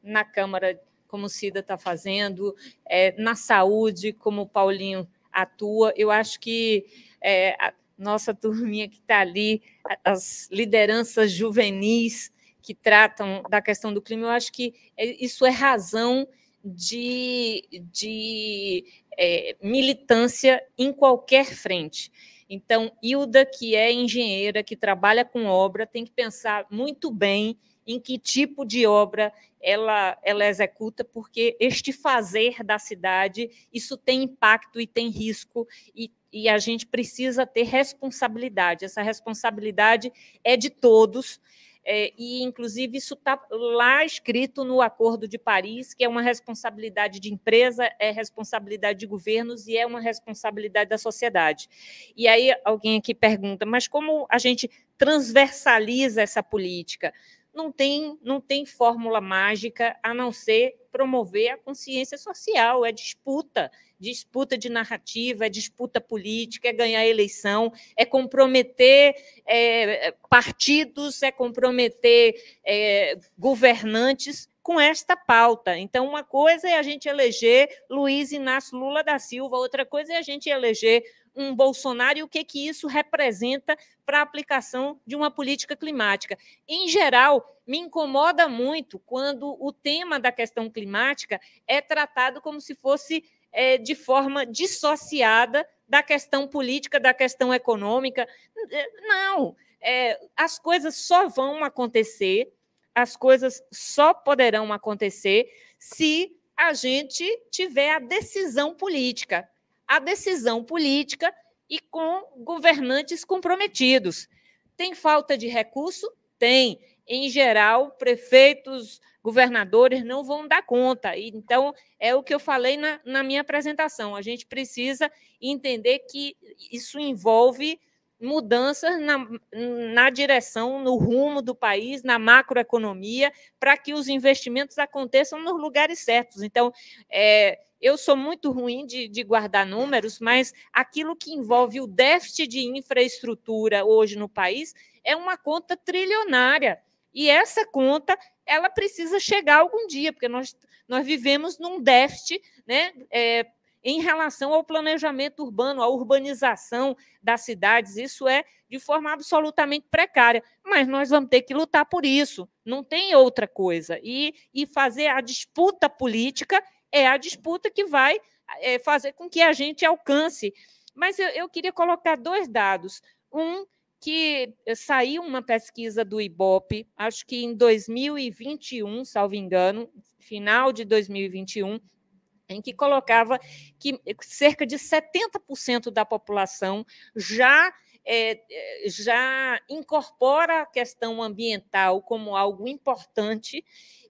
na Câmara, como o Cida está fazendo, é, na saúde, como o Paulinho atua. Eu acho que é, nossa turminha que está ali, as lideranças juvenis que tratam da questão do clima, eu acho que é, isso é razão de, de é, militância em qualquer frente. Então, Hilda, que é engenheira, que trabalha com obra, tem que pensar muito bem em que tipo de obra ela, ela executa, porque este fazer da cidade, isso tem impacto e tem risco, e e a gente precisa ter responsabilidade. Essa responsabilidade é de todos. É, e, inclusive, isso está lá escrito no Acordo de Paris, que é uma responsabilidade de empresa, é responsabilidade de governos e é uma responsabilidade da sociedade. E aí alguém aqui pergunta, mas como a gente transversaliza essa política? não tem, não tem fórmula mágica a não ser promover a consciência social, é disputa, disputa de narrativa, é disputa política, é ganhar eleição, é comprometer é, partidos, é comprometer é, governantes com esta pauta. Então, uma coisa é a gente eleger Luiz Inácio Lula da Silva, outra coisa é a gente eleger um Bolsonaro e o que, que isso representa para a aplicação de uma política climática. Em geral, me incomoda muito quando o tema da questão climática é tratado como se fosse é, de forma dissociada da questão política, da questão econômica. Não, é, as coisas só vão acontecer, as coisas só poderão acontecer se a gente tiver a decisão política a decisão política e com governantes comprometidos. Tem falta de recurso? Tem. Em geral, prefeitos, governadores não vão dar conta. Então, é o que eu falei na, na minha apresentação. A gente precisa entender que isso envolve mudanças na, na direção, no rumo do país, na macroeconomia, para que os investimentos aconteçam nos lugares certos. Então, é, eu sou muito ruim de, de, guardar números, mas aquilo que envolve o déficit de infraestrutura hoje no país é uma conta trilionária. E essa conta ela precisa chegar algum dia, porque nós, nós vivemos num déficit né, é, em relação ao planejamento urbano, à urbanização das cidades. Isso é de forma absolutamente precária, mas nós vamos ter que lutar por isso, não tem outra coisa. E, e fazer a disputa política é a disputa que vai é, fazer com que a gente alcance. Mas eu, eu queria colocar dois dados. Um, que saiu uma pesquisa do IBOP, acho que em 2021, salvo engano, final de 2021, em que colocava que eh, cerca de 70% da população já é, já incorpora a questão ambiental como algo importante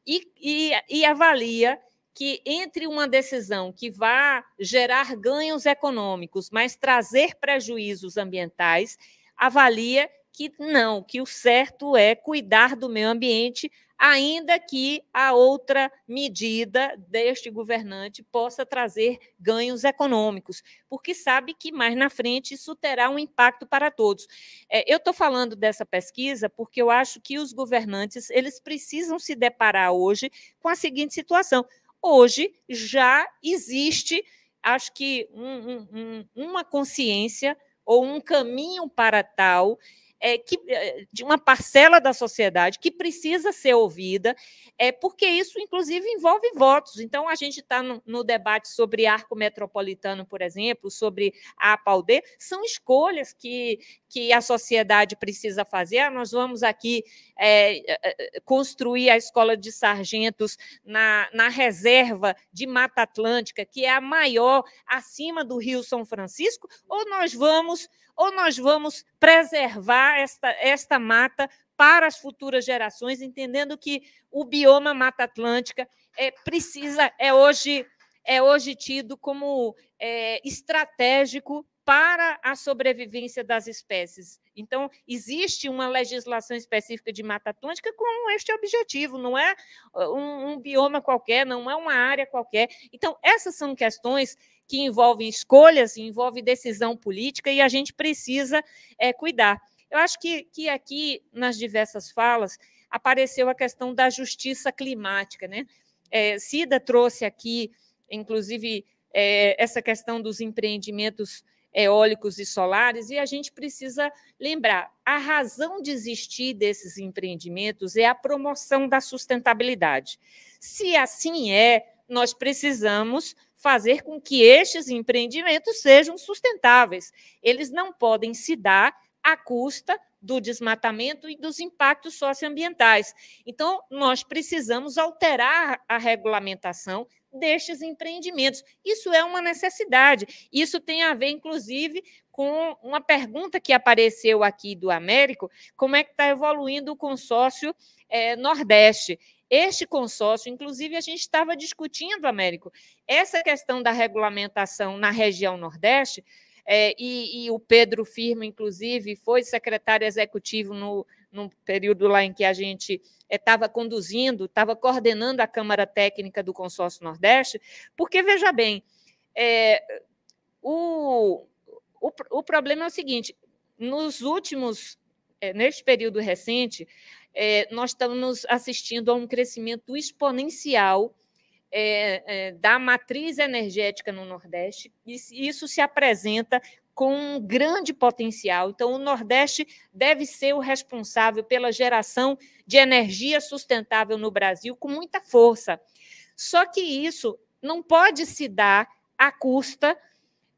e, e, e avalia que entre uma decisão que vá gerar ganhos econômicos, mas trazer prejuízos ambientais, avalia que não, que o certo é cuidar do meio ambiente ainda que a outra medida deste governante possa trazer ganhos econômicos, porque sabe que mais na frente isso terá um impacto para todos. É, eu estou falando dessa pesquisa porque eu acho que os governantes eles precisam se deparar hoje com a seguinte situação: hoje já existe, acho que um, um, uma consciência ou um caminho para tal é, que, é, de uma parcela da sociedade que precisa ser ouvida, é, porque isso, inclusive, envolve votos. Então, a gente está no, no, debate sobre arco metropolitano, por exemplo, sobre a APAUD, são escolhas que, que a sociedade precisa fazer. Ah, nós vamos aqui é, é, é, construir a escola de sargentos na, na reserva de Mata Atlântica, que é a maior acima do Rio São Francisco, ou nós vamos ou nós vamos preservar esta, esta mata para as futuras gerações, entendendo que o bioma Mata Atlântica é, precisa, é hoje, é hoje tido como é, estratégico para a sobrevivência das espécies. Então, existe uma legislação específica de Mata Atlântica com este objetivo, não é ah, um, um, bioma qualquer, não é uma área qualquer. Então, essas são questões que envolvem escolhas, envolvem decisão política e a gente precisa é, cuidar. Eu acho que, que aqui, nas diversas falas, apareceu a questão da justiça climática. Né? É, Cida trouxe aqui, inclusive, é, essa questão dos empreendimentos eólicos e solares, e a gente precisa lembrar: a razão de existir desses empreendimentos é a promoção da sustentabilidade. Se assim é, nós precisamos fazer com que estes empreendimentos sejam sustentáveis. Eles não podem se dar à custa do desmatamento e dos impactos socioambientais. Então, nós precisamos alterar a regulamentação destes empreendimentos. Isso é uma necessidade. Isso tem a ver, inclusive, com uma pergunta que apareceu aqui do Américo: como é que está evoluindo o consórcio é, Nordeste? Este consórcio, inclusive, a gente estava discutindo, Américo, essa questão da regulamentação na região Nordeste, é, e, e o Pedro Firmo, inclusive, foi secretário executivo no num período lá em que a gente estava eh, é, conduzindo, estava coordenando a Câmara Técnica do Consórcio Nordeste, porque, veja bem, é, o, o, o problema é o seguinte: nos últimos, é, neste período recente, nós estamos assistindo a um crescimento exponencial da matriz energética no Nordeste, e isso se apresenta com um grande potencial. Então, o Nordeste deve ser o responsável pela geração de energia sustentável no Brasil com muita força. Só que isso não pode se dar à custa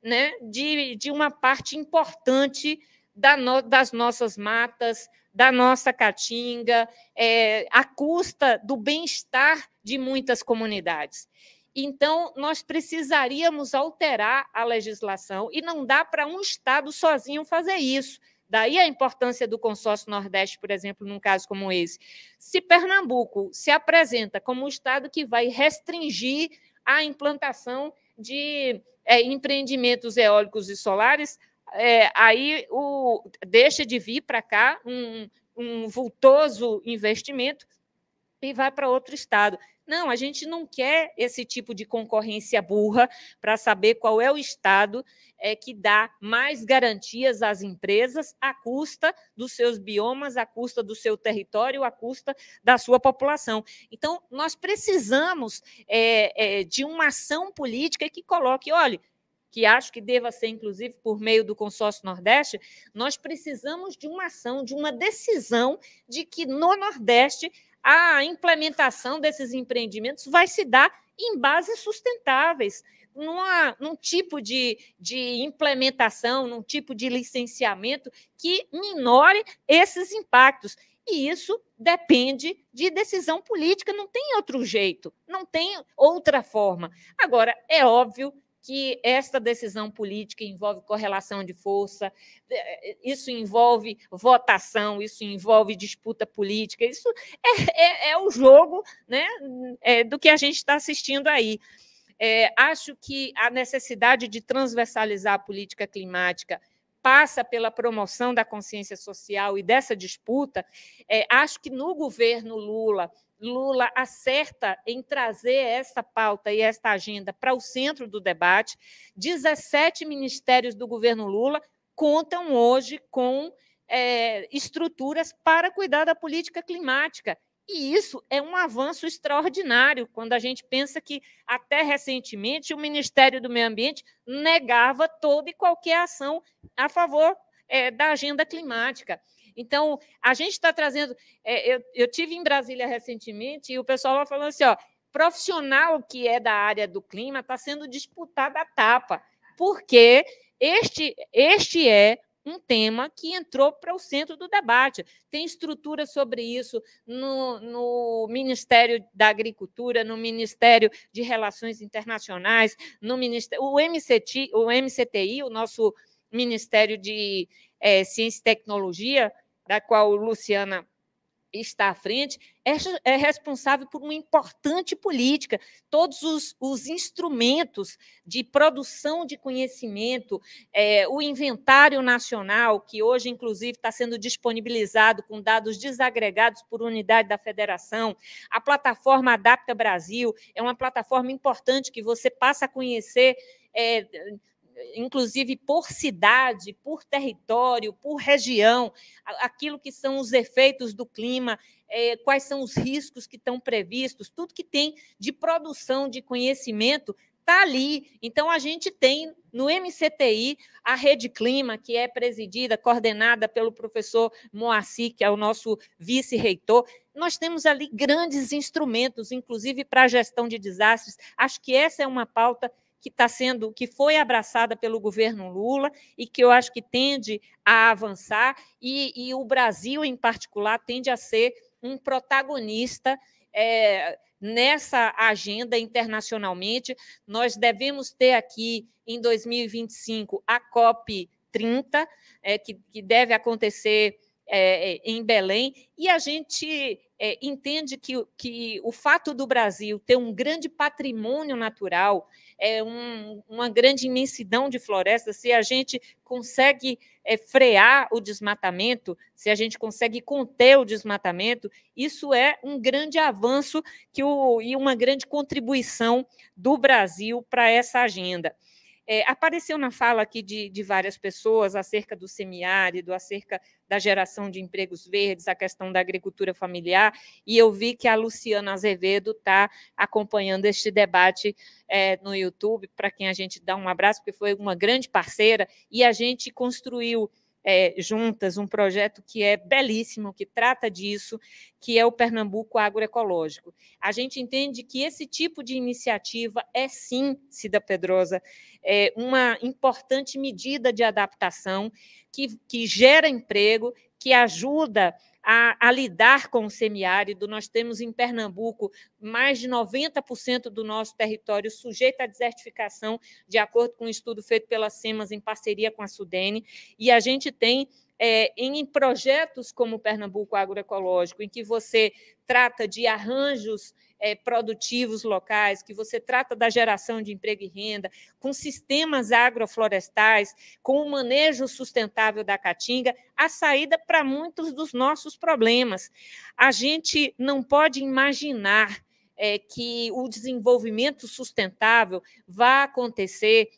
né, de, de uma parte importante da no, das nossas matas, da nossa caatinga, é, à custa do bem-estar de muitas comunidades. Então, nós precisaríamos alterar a legislação e não dá para um Estado sozinho fazer isso. Daí a importância do consórcio Nordeste, por exemplo, num caso como esse. Se Pernambuco se apresenta como um Estado que vai restringir a implantação de é, empreendimentos eólicos e solares, é, aí o, deixa de vir para cá um, um vultoso investimento e vai para outro estado. Não, a gente não quer esse tipo de concorrência burra para saber qual é o Estado é, que dá mais garantias às empresas à custa dos seus biomas, à custa do seu território, à custa da sua população. Então, nós precisamos é, é, de uma ação política que coloque, olha, que acho que deva ser, inclusive, por meio do Consórcio Nordeste, nós precisamos de uma ação, de uma decisão de que no Nordeste a implementação desses empreendimentos vai se dar em bases sustentáveis, numa, num tipo de, de implementação, num tipo de licenciamento que minore esses impactos. E isso depende de decisão política, não tem outro jeito, não tem outra forma. Agora, é óbvio que esta decisão política envolve correlação de força, eh, eh, isso envolve votação, isso envolve disputa política, isso é, é, é o jogo né, é, do que a gente está assistindo aí. É, acho que a necessidade de transversalizar a política climática passa pela promoção da consciência social e dessa disputa, é, acho que no governo Lula Lula acerta em trazer esta pauta e esta agenda para o centro do debate. 17 ministérios do governo Lula contam hoje com é, estruturas para cuidar da política climática. E isso é um avanço extraordinário quando a gente pensa que, até recentemente, o Ministério do Meio Ambiente negava toda e qualquer ação a favor é, da agenda climática. Então, a gente está trazendo. É, eu, eu tive em Brasília recentemente e o pessoal vai falando assim: ó, profissional que é da área do clima está sendo disputada a tapa, porque este, este é um tema que entrou para o centro do debate. Tem estrutura sobre isso no, no, Ministério da Agricultura, no Ministério de Relações Internacionais, no Ministério, o, MCT, o MCTI, o nosso Ministério de é, Ciência e Tecnologia, da qual Luciana está à frente, é, é, responsável por uma importante política. Todos os, os instrumentos de produção de conhecimento, é, o inventário nacional, que hoje, inclusive, está sendo disponibilizado com dados desagregados por unidade da federação, a plataforma Adapta Brasil, é uma plataforma importante que você passa a conhecer. É, inclusive por cidade, por território, por região, aquilo que são os efeitos do clima, é, quais são os riscos que estão previstos, tudo que tem de produção de conhecimento está ali. Então, a gente tem no MCTI a Rede Clima, que é presidida, coordenada pelo professor Moacir, que é o nosso vice-reitor. Nós temos ali grandes instrumentos, inclusive para a gestão de desastres. Acho que essa é uma pauta que está sendo, que foi abraçada pelo governo Lula e que eu acho que tende a avançar, e, e o Brasil, em particular, tende a ser um protagonista. É, nessa agenda internacionalmente. Nós devemos ter aqui, em 2025, a COP30, é, que, que deve acontecer é, é, em Belém, e a gente é, entende que, que o fato do Brasil ter um grande patrimônio natural, é um, uma grande imensidão de florestas, se a gente consegue é, frear o desmatamento, se a gente consegue conter o desmatamento, isso é um grande avanço que o, e uma grande contribuição do Brasil para essa agenda. É, apareceu na fala aqui de, de, várias pessoas acerca do semiárido, acerca da geração de empregos verdes, a questão da agricultura familiar, e eu vi que a Luciana Azevedo está acompanhando este debate é, no YouTube, para quem a gente dá um abraço, porque foi uma grande parceira, e a gente construiu é, juntas um projeto que é belíssimo, que trata disso, que é o Pernambuco Agroecológico. A gente entende que esse tipo de iniciativa é sim, Cida Pedrosa, é uma importante medida de adaptação que, que gera emprego, que ajuda a, a lidar com o semiárido. Nós temos em Pernambuco mais de 90% do nosso território sujeito à desertificação, de acordo com um estudo feito pela SEMAS em parceria com a Sudene, e a gente tem é, em projetos como o Pernambuco Agroecológico, em que você trata de arranjos é, produtivos locais, que você trata da geração de emprego e renda, com sistemas agroflorestais, com o manejo sustentável da caatinga, a saída para muitos dos nossos problemas. A gente não pode imaginar é, que o desenvolvimento sustentável vá acontecer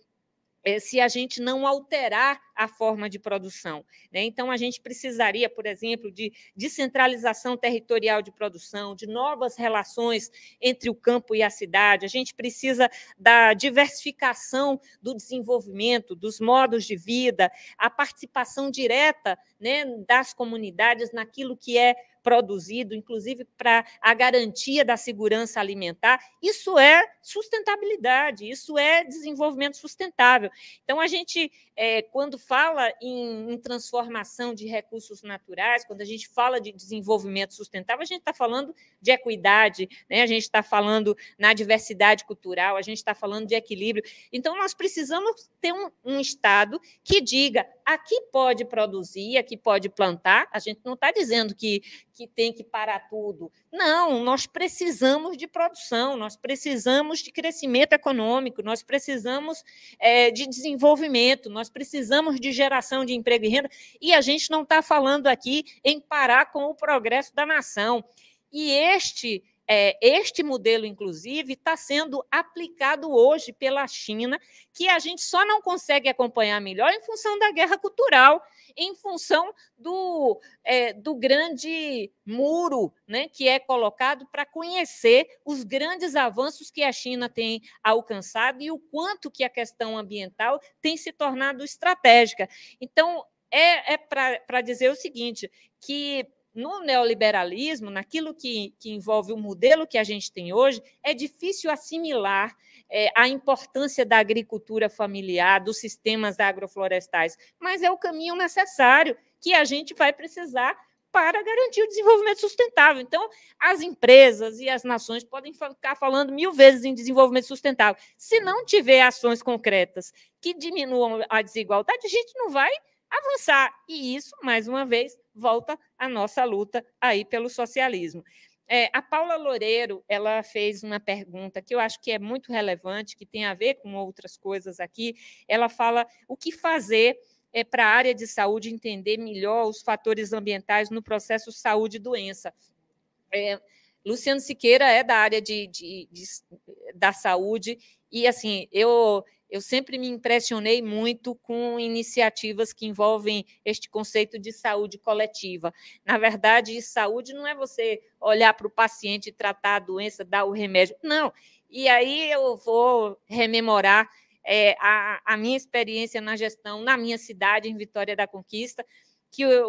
eh, se a gente não alterar a forma de produção. Né? Então, a gente precisaria, por exemplo, de descentralização territorial de produção, de novas relações entre o campo e a cidade, a gente precisa da diversificação do desenvolvimento, dos modos de vida, a participação direta né, das comunidades naquilo que é produzido, inclusive para a garantia da segurança alimentar. Isso é sustentabilidade, isso é desenvolvimento sustentável. Então, a gente, é, quando fala em, em transformação de recursos naturais, quando a gente fala de desenvolvimento sustentável, a gente está falando de equidade, né? a gente está falando na diversidade cultural, a gente está falando de equilíbrio. Então, nós precisamos ter um, um Estado que diga aqui pode produzir, aqui pode plantar. A gente não está dizendo que, que tem que parar tudo. Não, nós precisamos de produção, nós precisamos de crescimento econômico, nós precisamos é, de desenvolvimento, nós precisamos de geração de emprego e renda, e a gente não está falando aqui em parar com o progresso da nação. E este é, este modelo, inclusive, está sendo aplicado hoje pela China, que a gente só não consegue acompanhar melhor em função da guerra cultural, em função do, é, do grande muro né, que é colocado para conhecer os grandes avanços que a China tem alcançado e o quanto que a questão ambiental tem se tornado estratégica. Então, é, é para dizer o seguinte, que no neoliberalismo, naquilo que, que envolve o modelo que a gente tem hoje, é difícil assimilar é, a importância da agricultura familiar, dos sistemas agroflorestais, mas é o caminho necessário que a gente vai precisar para garantir o desenvolvimento sustentável. Então, as empresas e as nações podem ficar falando mil vezes em desenvolvimento sustentável. Se não tiver ações concretas que diminuam a desigualdade, a gente não vai avançar. E isso, mais uma vez, volta à nossa luta aí pelo socialismo. É, a Paula Loureiro ela fez uma pergunta que eu acho que é muito relevante, que tem a ver com outras coisas aqui. Ela fala o que fazer é, para a área de saúde entender melhor os fatores ambientais no processo saúde-doença. É, Luciano Siqueira é da área de, de, de, da saúde, e assim, eu eu sempre me impressionei muito com iniciativas que envolvem este conceito de saúde coletiva. Na verdade, saúde não é você olhar para o paciente, tratar a doença, dar o remédio. Não. E aí eu vou rememorar é, a, a, minha experiência na gestão na minha cidade, em Vitória da Conquista, que o,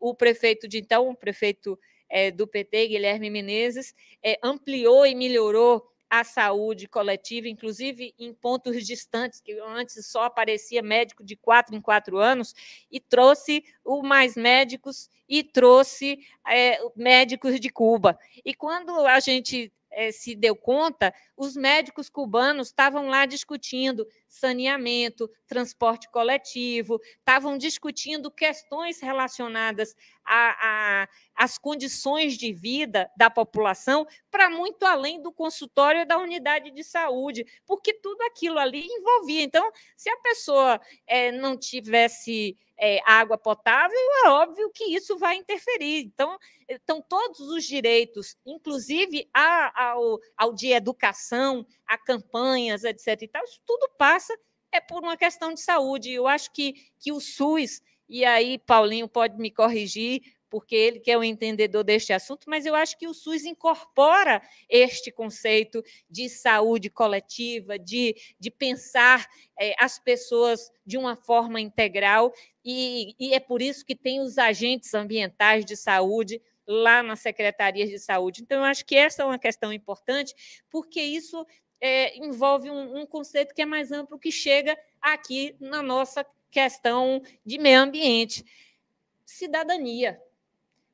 o, o prefeito de então, o prefeito é, do PT, Guilherme Menezes, é, ampliou e melhorou à saúde coletiva, inclusive em pontos distantes, que antes só aparecia médico de quatro em quatro anos, e trouxe o Mais Médicos e trouxe é, médicos de Cuba. E quando a gente é, se deu conta, os médicos cubanos estavam lá discutindo saneamento, transporte coletivo, estavam discutindo questões relacionadas às condições de vida da população, para muito além do consultório da unidade de saúde, porque tudo aquilo ali envolvia. Então, se a pessoa é, não tivesse. É, água potável, é óbvio que isso vai interferir. Então, estão todos os direitos, inclusive a, ao, ao de educação, a campanhas, etc. E tal, isso tudo passa é por uma questão de saúde. Eu acho que, que o SUS, e aí Paulinho pode me corrigir, porque ele que é o entendedor deste assunto, mas eu acho que o SUS incorpora este conceito de saúde coletiva, de, de pensar é, as pessoas de uma forma integral, e, e é por isso que tem os agentes ambientais de saúde lá nas secretarias de saúde. Então, eu acho que essa é uma questão importante, porque isso é, envolve um, um conceito que é mais amplo, que chega aqui na nossa questão de meio ambiente. Cidadania.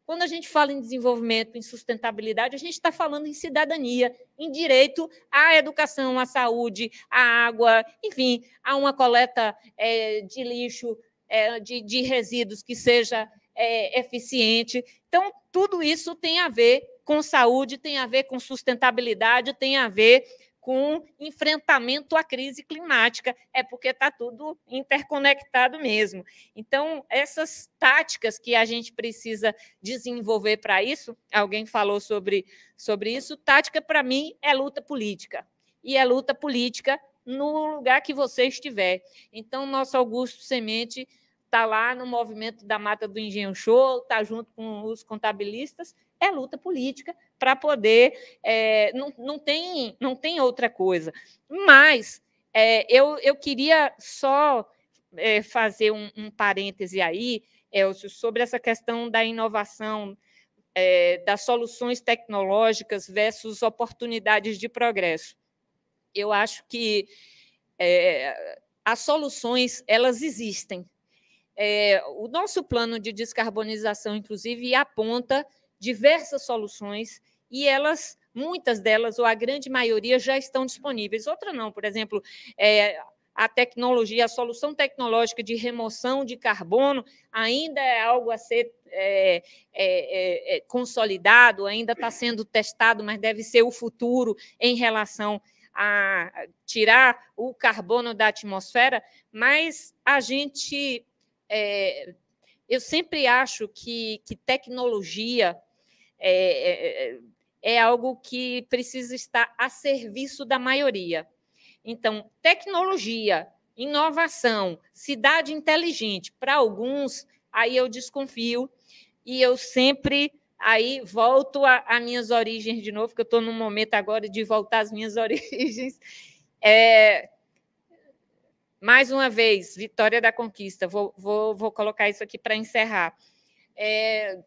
Quando a gente fala em desenvolvimento, em sustentabilidade, a gente está falando em cidadania, em direito à educação, à saúde, à água, enfim, a uma coleta é, de lixo, é, de, de, resíduos que seja é, eficiente. Então, tudo isso tem a ver com saúde, tem a ver com sustentabilidade, tem a ver com enfrentamento à crise climática, é porque está tudo interconectado mesmo. Então, essas táticas que a gente precisa desenvolver para isso, alguém falou sobre, sobre isso, tática para mim é luta política. E é luta política no lugar que você estiver. Então, nosso Augusto Semente está lá no movimento da Mata do Engenho Show, está junto com os contabilistas, é luta política para poder. É, não, não, tem, não tem outra coisa. Mas é, eu, eu queria só é, fazer um, um, parêntese aí, Elcio, sobre essa questão da inovação, é, das soluções tecnológicas versus oportunidades de progresso. Eu acho que é, as soluções elas existem. É, o nosso plano de descarbonização, inclusive, aponta diversas soluções e elas, muitas delas, ou a grande maioria, já estão disponíveis. Outra não, por exemplo, é, a tecnologia, a solução tecnológica de remoção de carbono ainda é algo a ser é, é, é, é consolidado, ainda está sendo testado, mas deve ser o futuro em relação a tirar o carbono da atmosfera. Mas a gente é, eu sempre acho que, que tecnologia é é, é, é, algo que precisa estar a serviço da maioria. Então, tecnologia, inovação, cidade inteligente, para alguns, aí eu desconfio e eu sempre aí volto às minhas origens de novo, porque eu estou num momento agora de voltar às minhas *laughs* origens. É, mais uma vez, vitória da conquista. Vou, vou, vou colocar isso aqui para encerrar. É,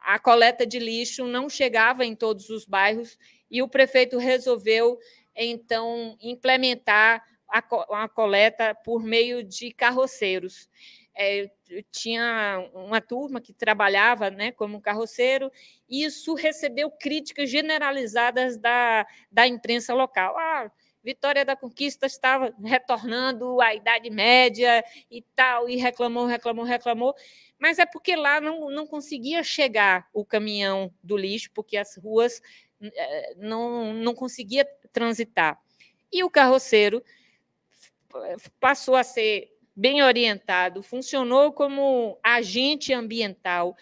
a coleta de lixo não chegava em todos os bairros e o prefeito resolveu, então, implementar a, co a coleta por meio de carroceiros. É, tinha uma turma que trabalhava né, como carroceiro, e isso recebeu críticas generalizadas da, da imprensa local. Ah, Vitória da Conquista estava retornando à Idade Média e tal, e reclamou, reclamou, reclamou. Mas é porque lá não, não conseguia chegar o caminhão do lixo, porque as ruas eh, não, não conseguia transitar. E o carroceiro passou a ser bem orientado, funcionou como agente ambiental,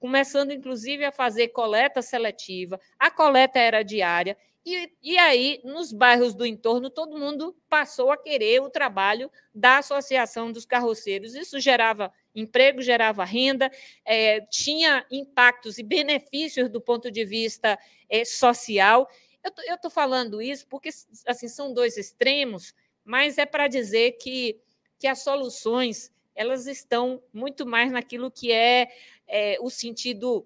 começando inclusive a fazer coleta seletiva. A coleta era diária e, e aí, nos bairros do entorno, todo mundo passou a querer o trabalho da Associação dos Carroceiros. Isso gerava emprego, gerava renda, é, tinha impactos e benefícios do ponto de vista é, social. Eu estou falando isso porque assim são dois extremos, mas é para dizer que, que as soluções elas estão muito mais naquilo que é, é o sentido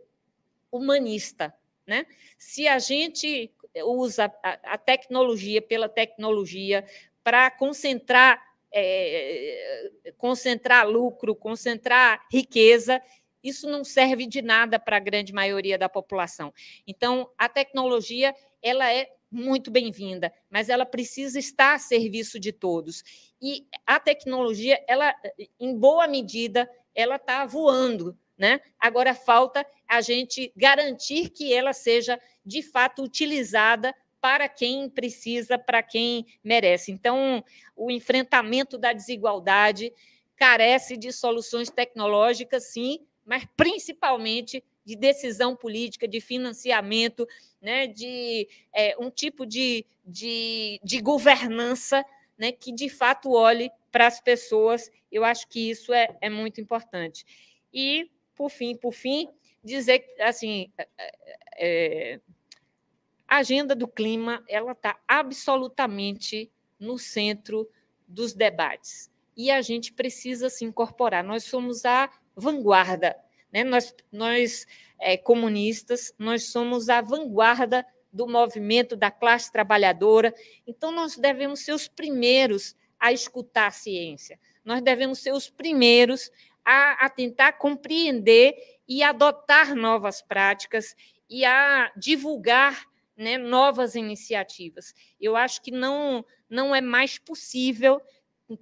humanista. Né? Se a gente usa a, a tecnologia pela tecnologia para concentrar é, concentrar lucro, concentrar riqueza, isso não serve de nada para a grande maioria da população. Então, a tecnologia ela é muito bem-vinda, mas ela precisa estar a serviço de todos. E a tecnologia, ela, em boa medida, ela está voando, né? Agora falta a gente garantir que ela seja de fato utilizada para quem precisa, para quem merece. Então, o enfrentamento da desigualdade carece de soluções tecnológicas, sim, mas principalmente de decisão política, de financiamento, né, de é, um tipo de, de, de governança né, que de fato olhe para as pessoas. Eu acho que isso é, é muito importante. E, por fim, por fim, dizer assim, é, é, é, a agenda do clima ela está absolutamente no centro dos debates e a gente precisa se incorporar. Nós somos a vanguarda, né? Nós, nós é, comunistas, nós somos a vanguarda do movimento da classe trabalhadora. Então nós devemos ser os primeiros a escutar a ciência. Nós devemos ser os primeiros a, a tentar compreender e adotar novas práticas e a divulgar né, novas iniciativas. Eu acho que não, não é mais possível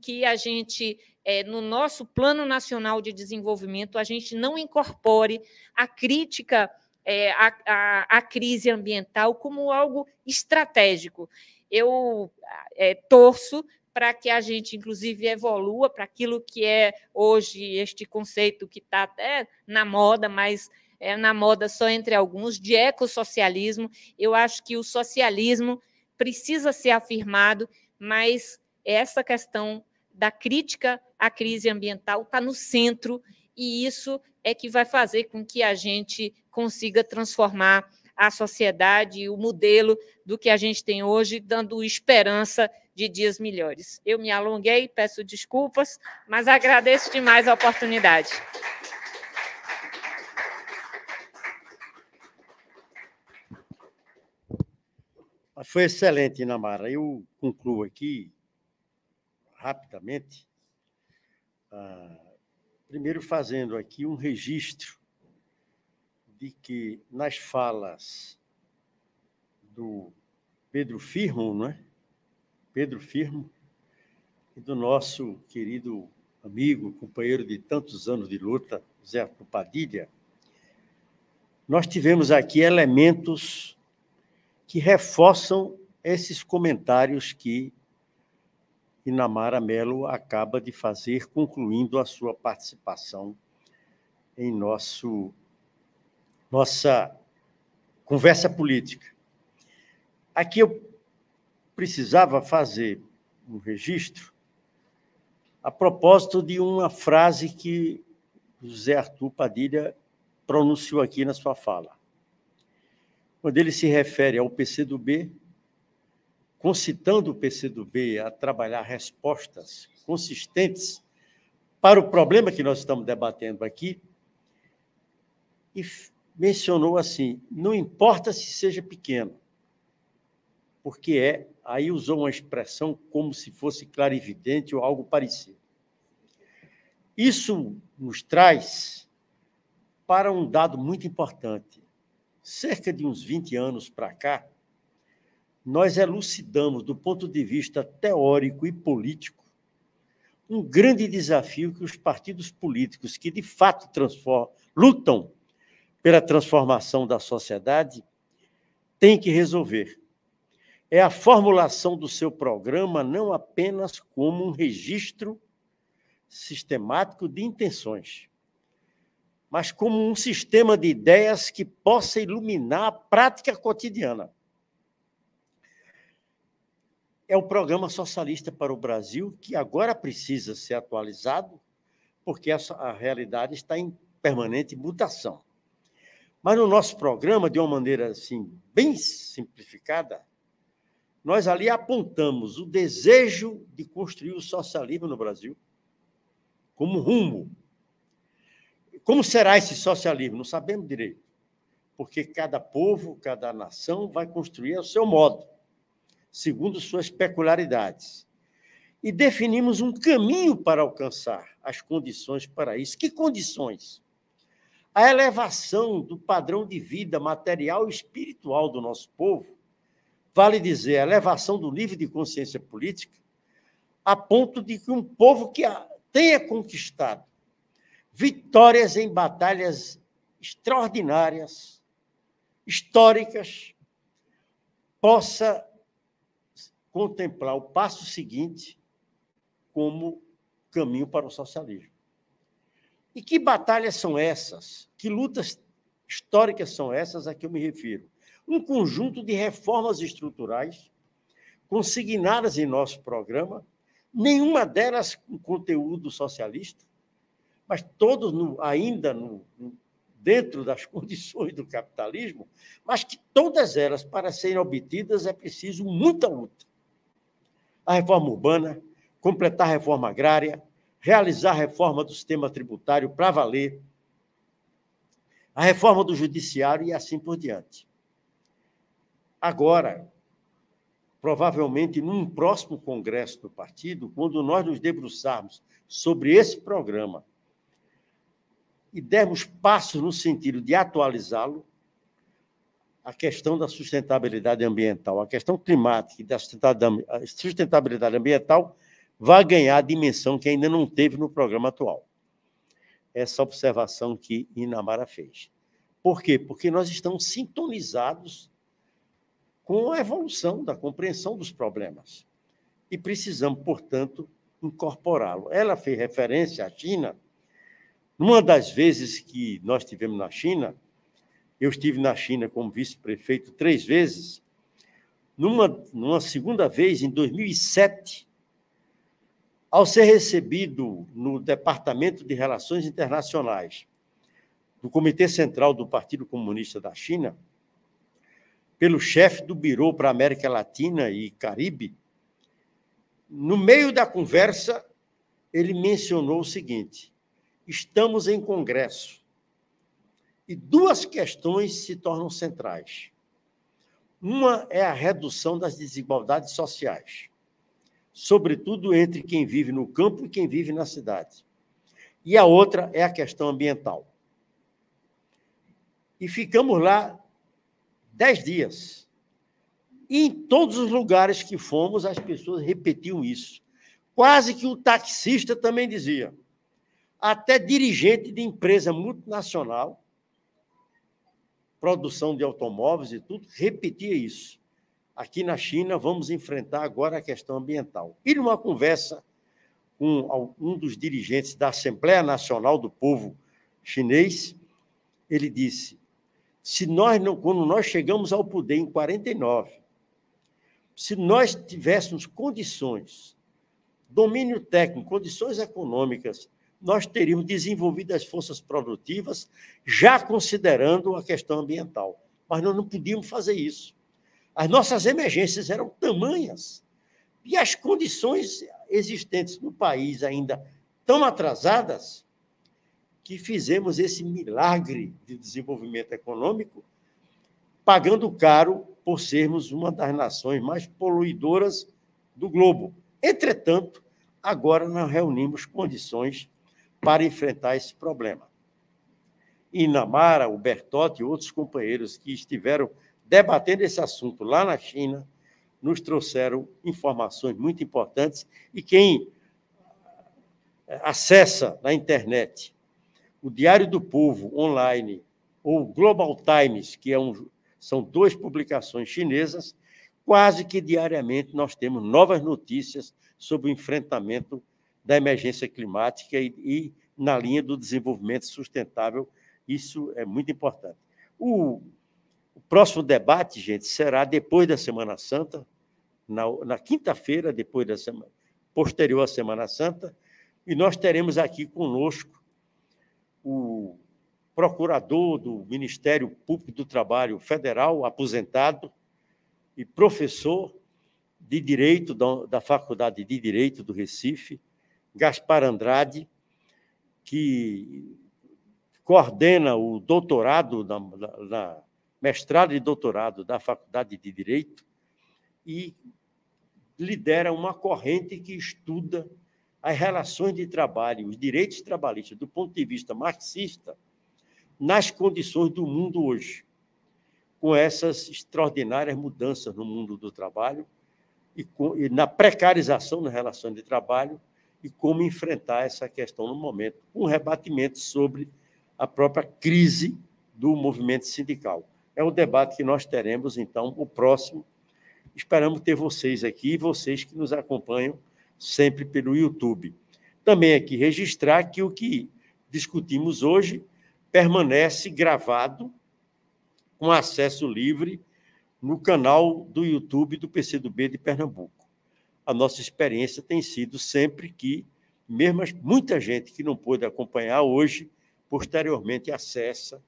que a gente, é, no nosso Plano Nacional de Desenvolvimento, a gente não incorpore a crítica é, à, à, à crise ambiental como algo estratégico. Eu é, torço para que a gente, inclusive, evolua para aquilo que é hoje este conceito que está até na moda, mas é na moda só entre alguns, de ecossocialismo. Eu acho que o socialismo precisa ser afirmado, mas essa questão da crítica à crise ambiental está no centro, e isso é que vai fazer com que a gente consiga transformar a sociedade e o modelo do que a gente tem hoje, dando esperança de dias melhores. Eu me alonguei, peço desculpas, mas agradeço demais a oportunidade. Foi excelente, Inamara. Eu concluo aqui rapidamente, ah, primeiro fazendo aqui um registro de que nas falas do Pedro Firmo, não é? Pedro Firmo, e do nosso querido amigo, companheiro de tantos anos de luta, Zé Padilha, nós tivemos aqui elementos que reforçam esses comentários que Inamara Mello acaba de fazer, concluindo a sua participação em nosso, nossa conversa política. Aqui eu precisava fazer um registro a propósito de uma frase que José Arthur Padilha pronunciou aqui na sua fala. Quando ele se refere ao PCdoB, concitando o PCdoB a trabalhar respostas consistentes para o problema que nós estamos debatendo aqui, e mencionou assim: não importa se seja pequeno, porque é aí usou uma expressão como se fosse clarividente ou algo parecido. Isso nos traz para um dado muito importante. Cerca de uns 20 anos para cá, nós elucidamos, do ponto de vista teórico e político, um grande desafio que os partidos políticos, que de fato lutam pela transformação da sociedade, têm que resolver é a formulação do seu programa não apenas como um registro sistemático de intenções, mas como um sistema de ideias que possa iluminar a prática cotidiana. É o programa socialista para o Brasil que agora precisa ser atualizado, porque essa, a realidade está em permanente mutação. Mas no nosso programa, de uma maneira assim bem simplificada, nós ali apontamos o desejo de construir o socialismo no Brasil como rumo. Como será esse socialismo? Não sabemos direito, porque cada povo, cada nação vai construir ao seu modo, segundo suas peculiaridades. E definimos um caminho para alcançar as condições para isso. Que condições? a elevação do padrão de vida material e espiritual do nosso povo vale dizer, a elevação do nível de consciência política, a ponto de que um povo que tenha conquistado vitórias em batalhas extraordinárias, históricas, possa contemplar o passo seguinte como caminho para o socialismo. E que batalhas são essas? Que lutas históricas são essas a que eu me refiro? um conjunto de reformas estruturais consignadas em nosso programa, nenhuma delas com conteúdo socialista, mas todos no, ainda no, no, dentro das *laughs* condições do capitalismo, mas que todas elas, para serem obtidas, é preciso muita luta. A reforma urbana, completar a reforma agrária, realizar a reforma do sistema tributário para valer, a reforma do judiciário e assim por diante. Agora, provavelmente num próximo congresso do partido, quando nós nos debruçarmos sobre esse programa e dermos passos no sentido de atualizá-lo, a questão da sustentabilidade ambiental, a questão climática e da sustentabilidade ambiental vai ganhar a dimensão que ainda não teve no programa atual. Essa observação que Inamara fez. Por quê? Porque nós estamos sintonizados com a evolução da compreensão dos problemas. E precisamos, portanto, incorporá-lo. Ela fez referência à China. Numa das vezes que nós tivemos na China, eu estive na China como vice-prefeito três vezes. Numa, numa segunda vez, em 2007, ao ser recebido no Departamento de Relações Internacionais do Comitê Central do Partido Comunista da China, pelo chefe do Biro para América Latina e Caribe, no meio da conversa, ele mencionou o seguinte: estamos em congresso e duas questões se tornam centrais. Uma é a redução das desigualdades sociais, sobretudo entre quem vive no campo e quem vive na cidade. E a outra é a questão ambiental. E ficamos lá dez dias. E em todos os lugares que fomos, as pessoas repetiam isso. Quase que o taxista também dizia. Até dirigente de empresa multinacional, produção de automóveis e tudo, repetia isso. Aqui na China, vamos enfrentar agora a questão ambiental. E numa conversa com um dos dirigentes da Assembleia Nacional do Povo Chinês, ele disse: se nós não, quando nós chegamos ao poder em 49, se nós tivéssemos condições, domínio técnico, condições econômicas, nós teríamos desenvolvido as forças produtivas já considerando a questão ambiental. Mas nós não podíamos fazer isso. As nossas emergências eram tamanhas e as condições existentes no país ainda tão atrasadas que fizemos esse milagre de desenvolvimento econômico, pagando caro por sermos uma das nações mais poluidoras do globo. Entretanto, agora não reunimos condições para enfrentar esse problema. Inamara, o Bertotti e outros companheiros que estiveram debatendo esse assunto lá na China nos trouxeram informações muito importantes e quem acessa na internet o Diário do Povo online ou Global Times, que é um, são duas publicações chinesas, quase que diariamente nós temos novas notícias sobre o enfrentamento da emergência climática e, e na linha do desenvolvimento sustentável. Isso é muito importante. O, o próximo debate, gente, será depois da Semana Santa, na, na quinta-feira, depois da semana, posterior à Semana Santa, e nós teremos aqui conosco o procurador do Ministério Público do Trabalho Federal, aposentado, e professor de Direito da, Faculdade de Direito do Recife, Gaspar Andrade, que coordena o doutorado, na, na, mestrado e doutorado da Faculdade de Direito, e lidera uma corrente que estuda as relações de trabalho, os direitos trabalhistas, do ponto de vista marxista, nas condições do mundo hoje, com essas extraordinárias mudanças no mundo do trabalho e, com, e na precarização das relações de trabalho e como enfrentar essa questão no momento, um rebatimento sobre a própria crise do movimento sindical. É um debate que nós teremos, então, o próximo. Esperamos ter vocês aqui, vocês que nos acompanham sempre pelo YouTube. Também aqui registrar que o que discutimos hoje permanece gravado com acesso livre no canal do YouTube do PCdoB de Pernambuco. A nossa experiência tem sido sempre que, mesmo muita gente que não pôde acompanhar hoje, posteriormente acessa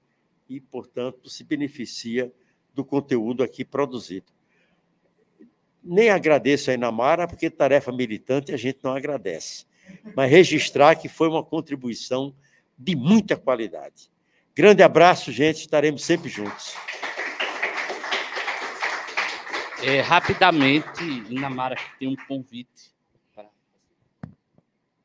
e, portanto, se beneficia do conteúdo aqui produzido nem agradeço a Inamara, porque tarefa militante a gente não agradece, mas registrar que foi uma contribuição de muita qualidade. Grande abraço, gente, estaremos sempre juntos. É, rapidamente, Inamara, que tem um convite.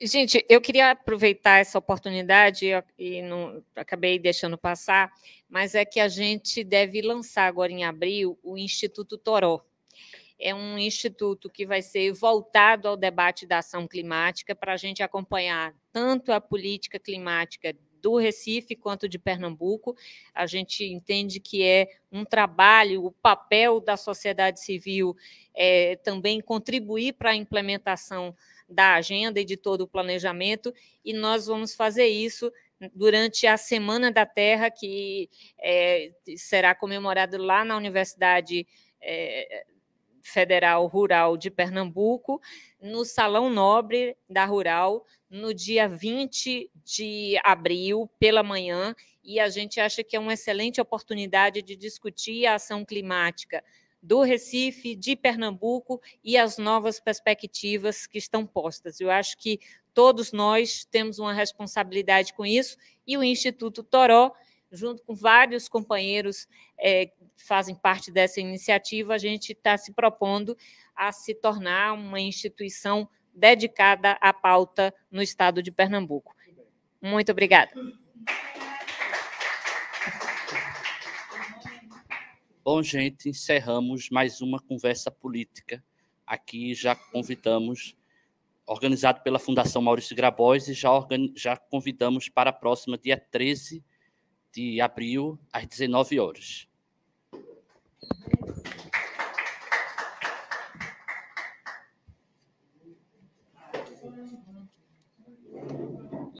Gente, eu queria aproveitar essa oportunidade e não, acabei deixando passar, mas é que a gente deve lançar agora em abril o Instituto Toró é um instituto que vai ser voltado ao debate da ação climática para a gente acompanhar tanto a política climática do Recife quanto de Pernambuco. A gente entende que é um trabalho, o papel da sociedade civil é também contribuir para a implementação da agenda e de todo o planejamento, e nós vamos fazer isso durante a Semana da Terra, que é, será comemorado lá na Universidade é, Federal Rural de Pernambuco, no Salão Nobre da Rural, no dia 20 de abril, pela manhã, e a gente acha que é uma excelente oportunidade de discutir a ação climática do Recife, de Pernambuco e as novas perspectivas que estão postas. Eu acho que todos nós temos uma responsabilidade com isso e o Instituto Toró junto com vários companheiros é, que fazem parte dessa iniciativa, a gente está se propondo a se tornar uma instituição dedicada à pauta no estado de Pernambuco. Muito obrigada. Bom, gente, encerramos mais uma conversa política. Aqui já convidamos, organizado pela Fundação Maurício Grabois, e já, já convidamos para a próxima, dia 13 de abril, às 19 horas.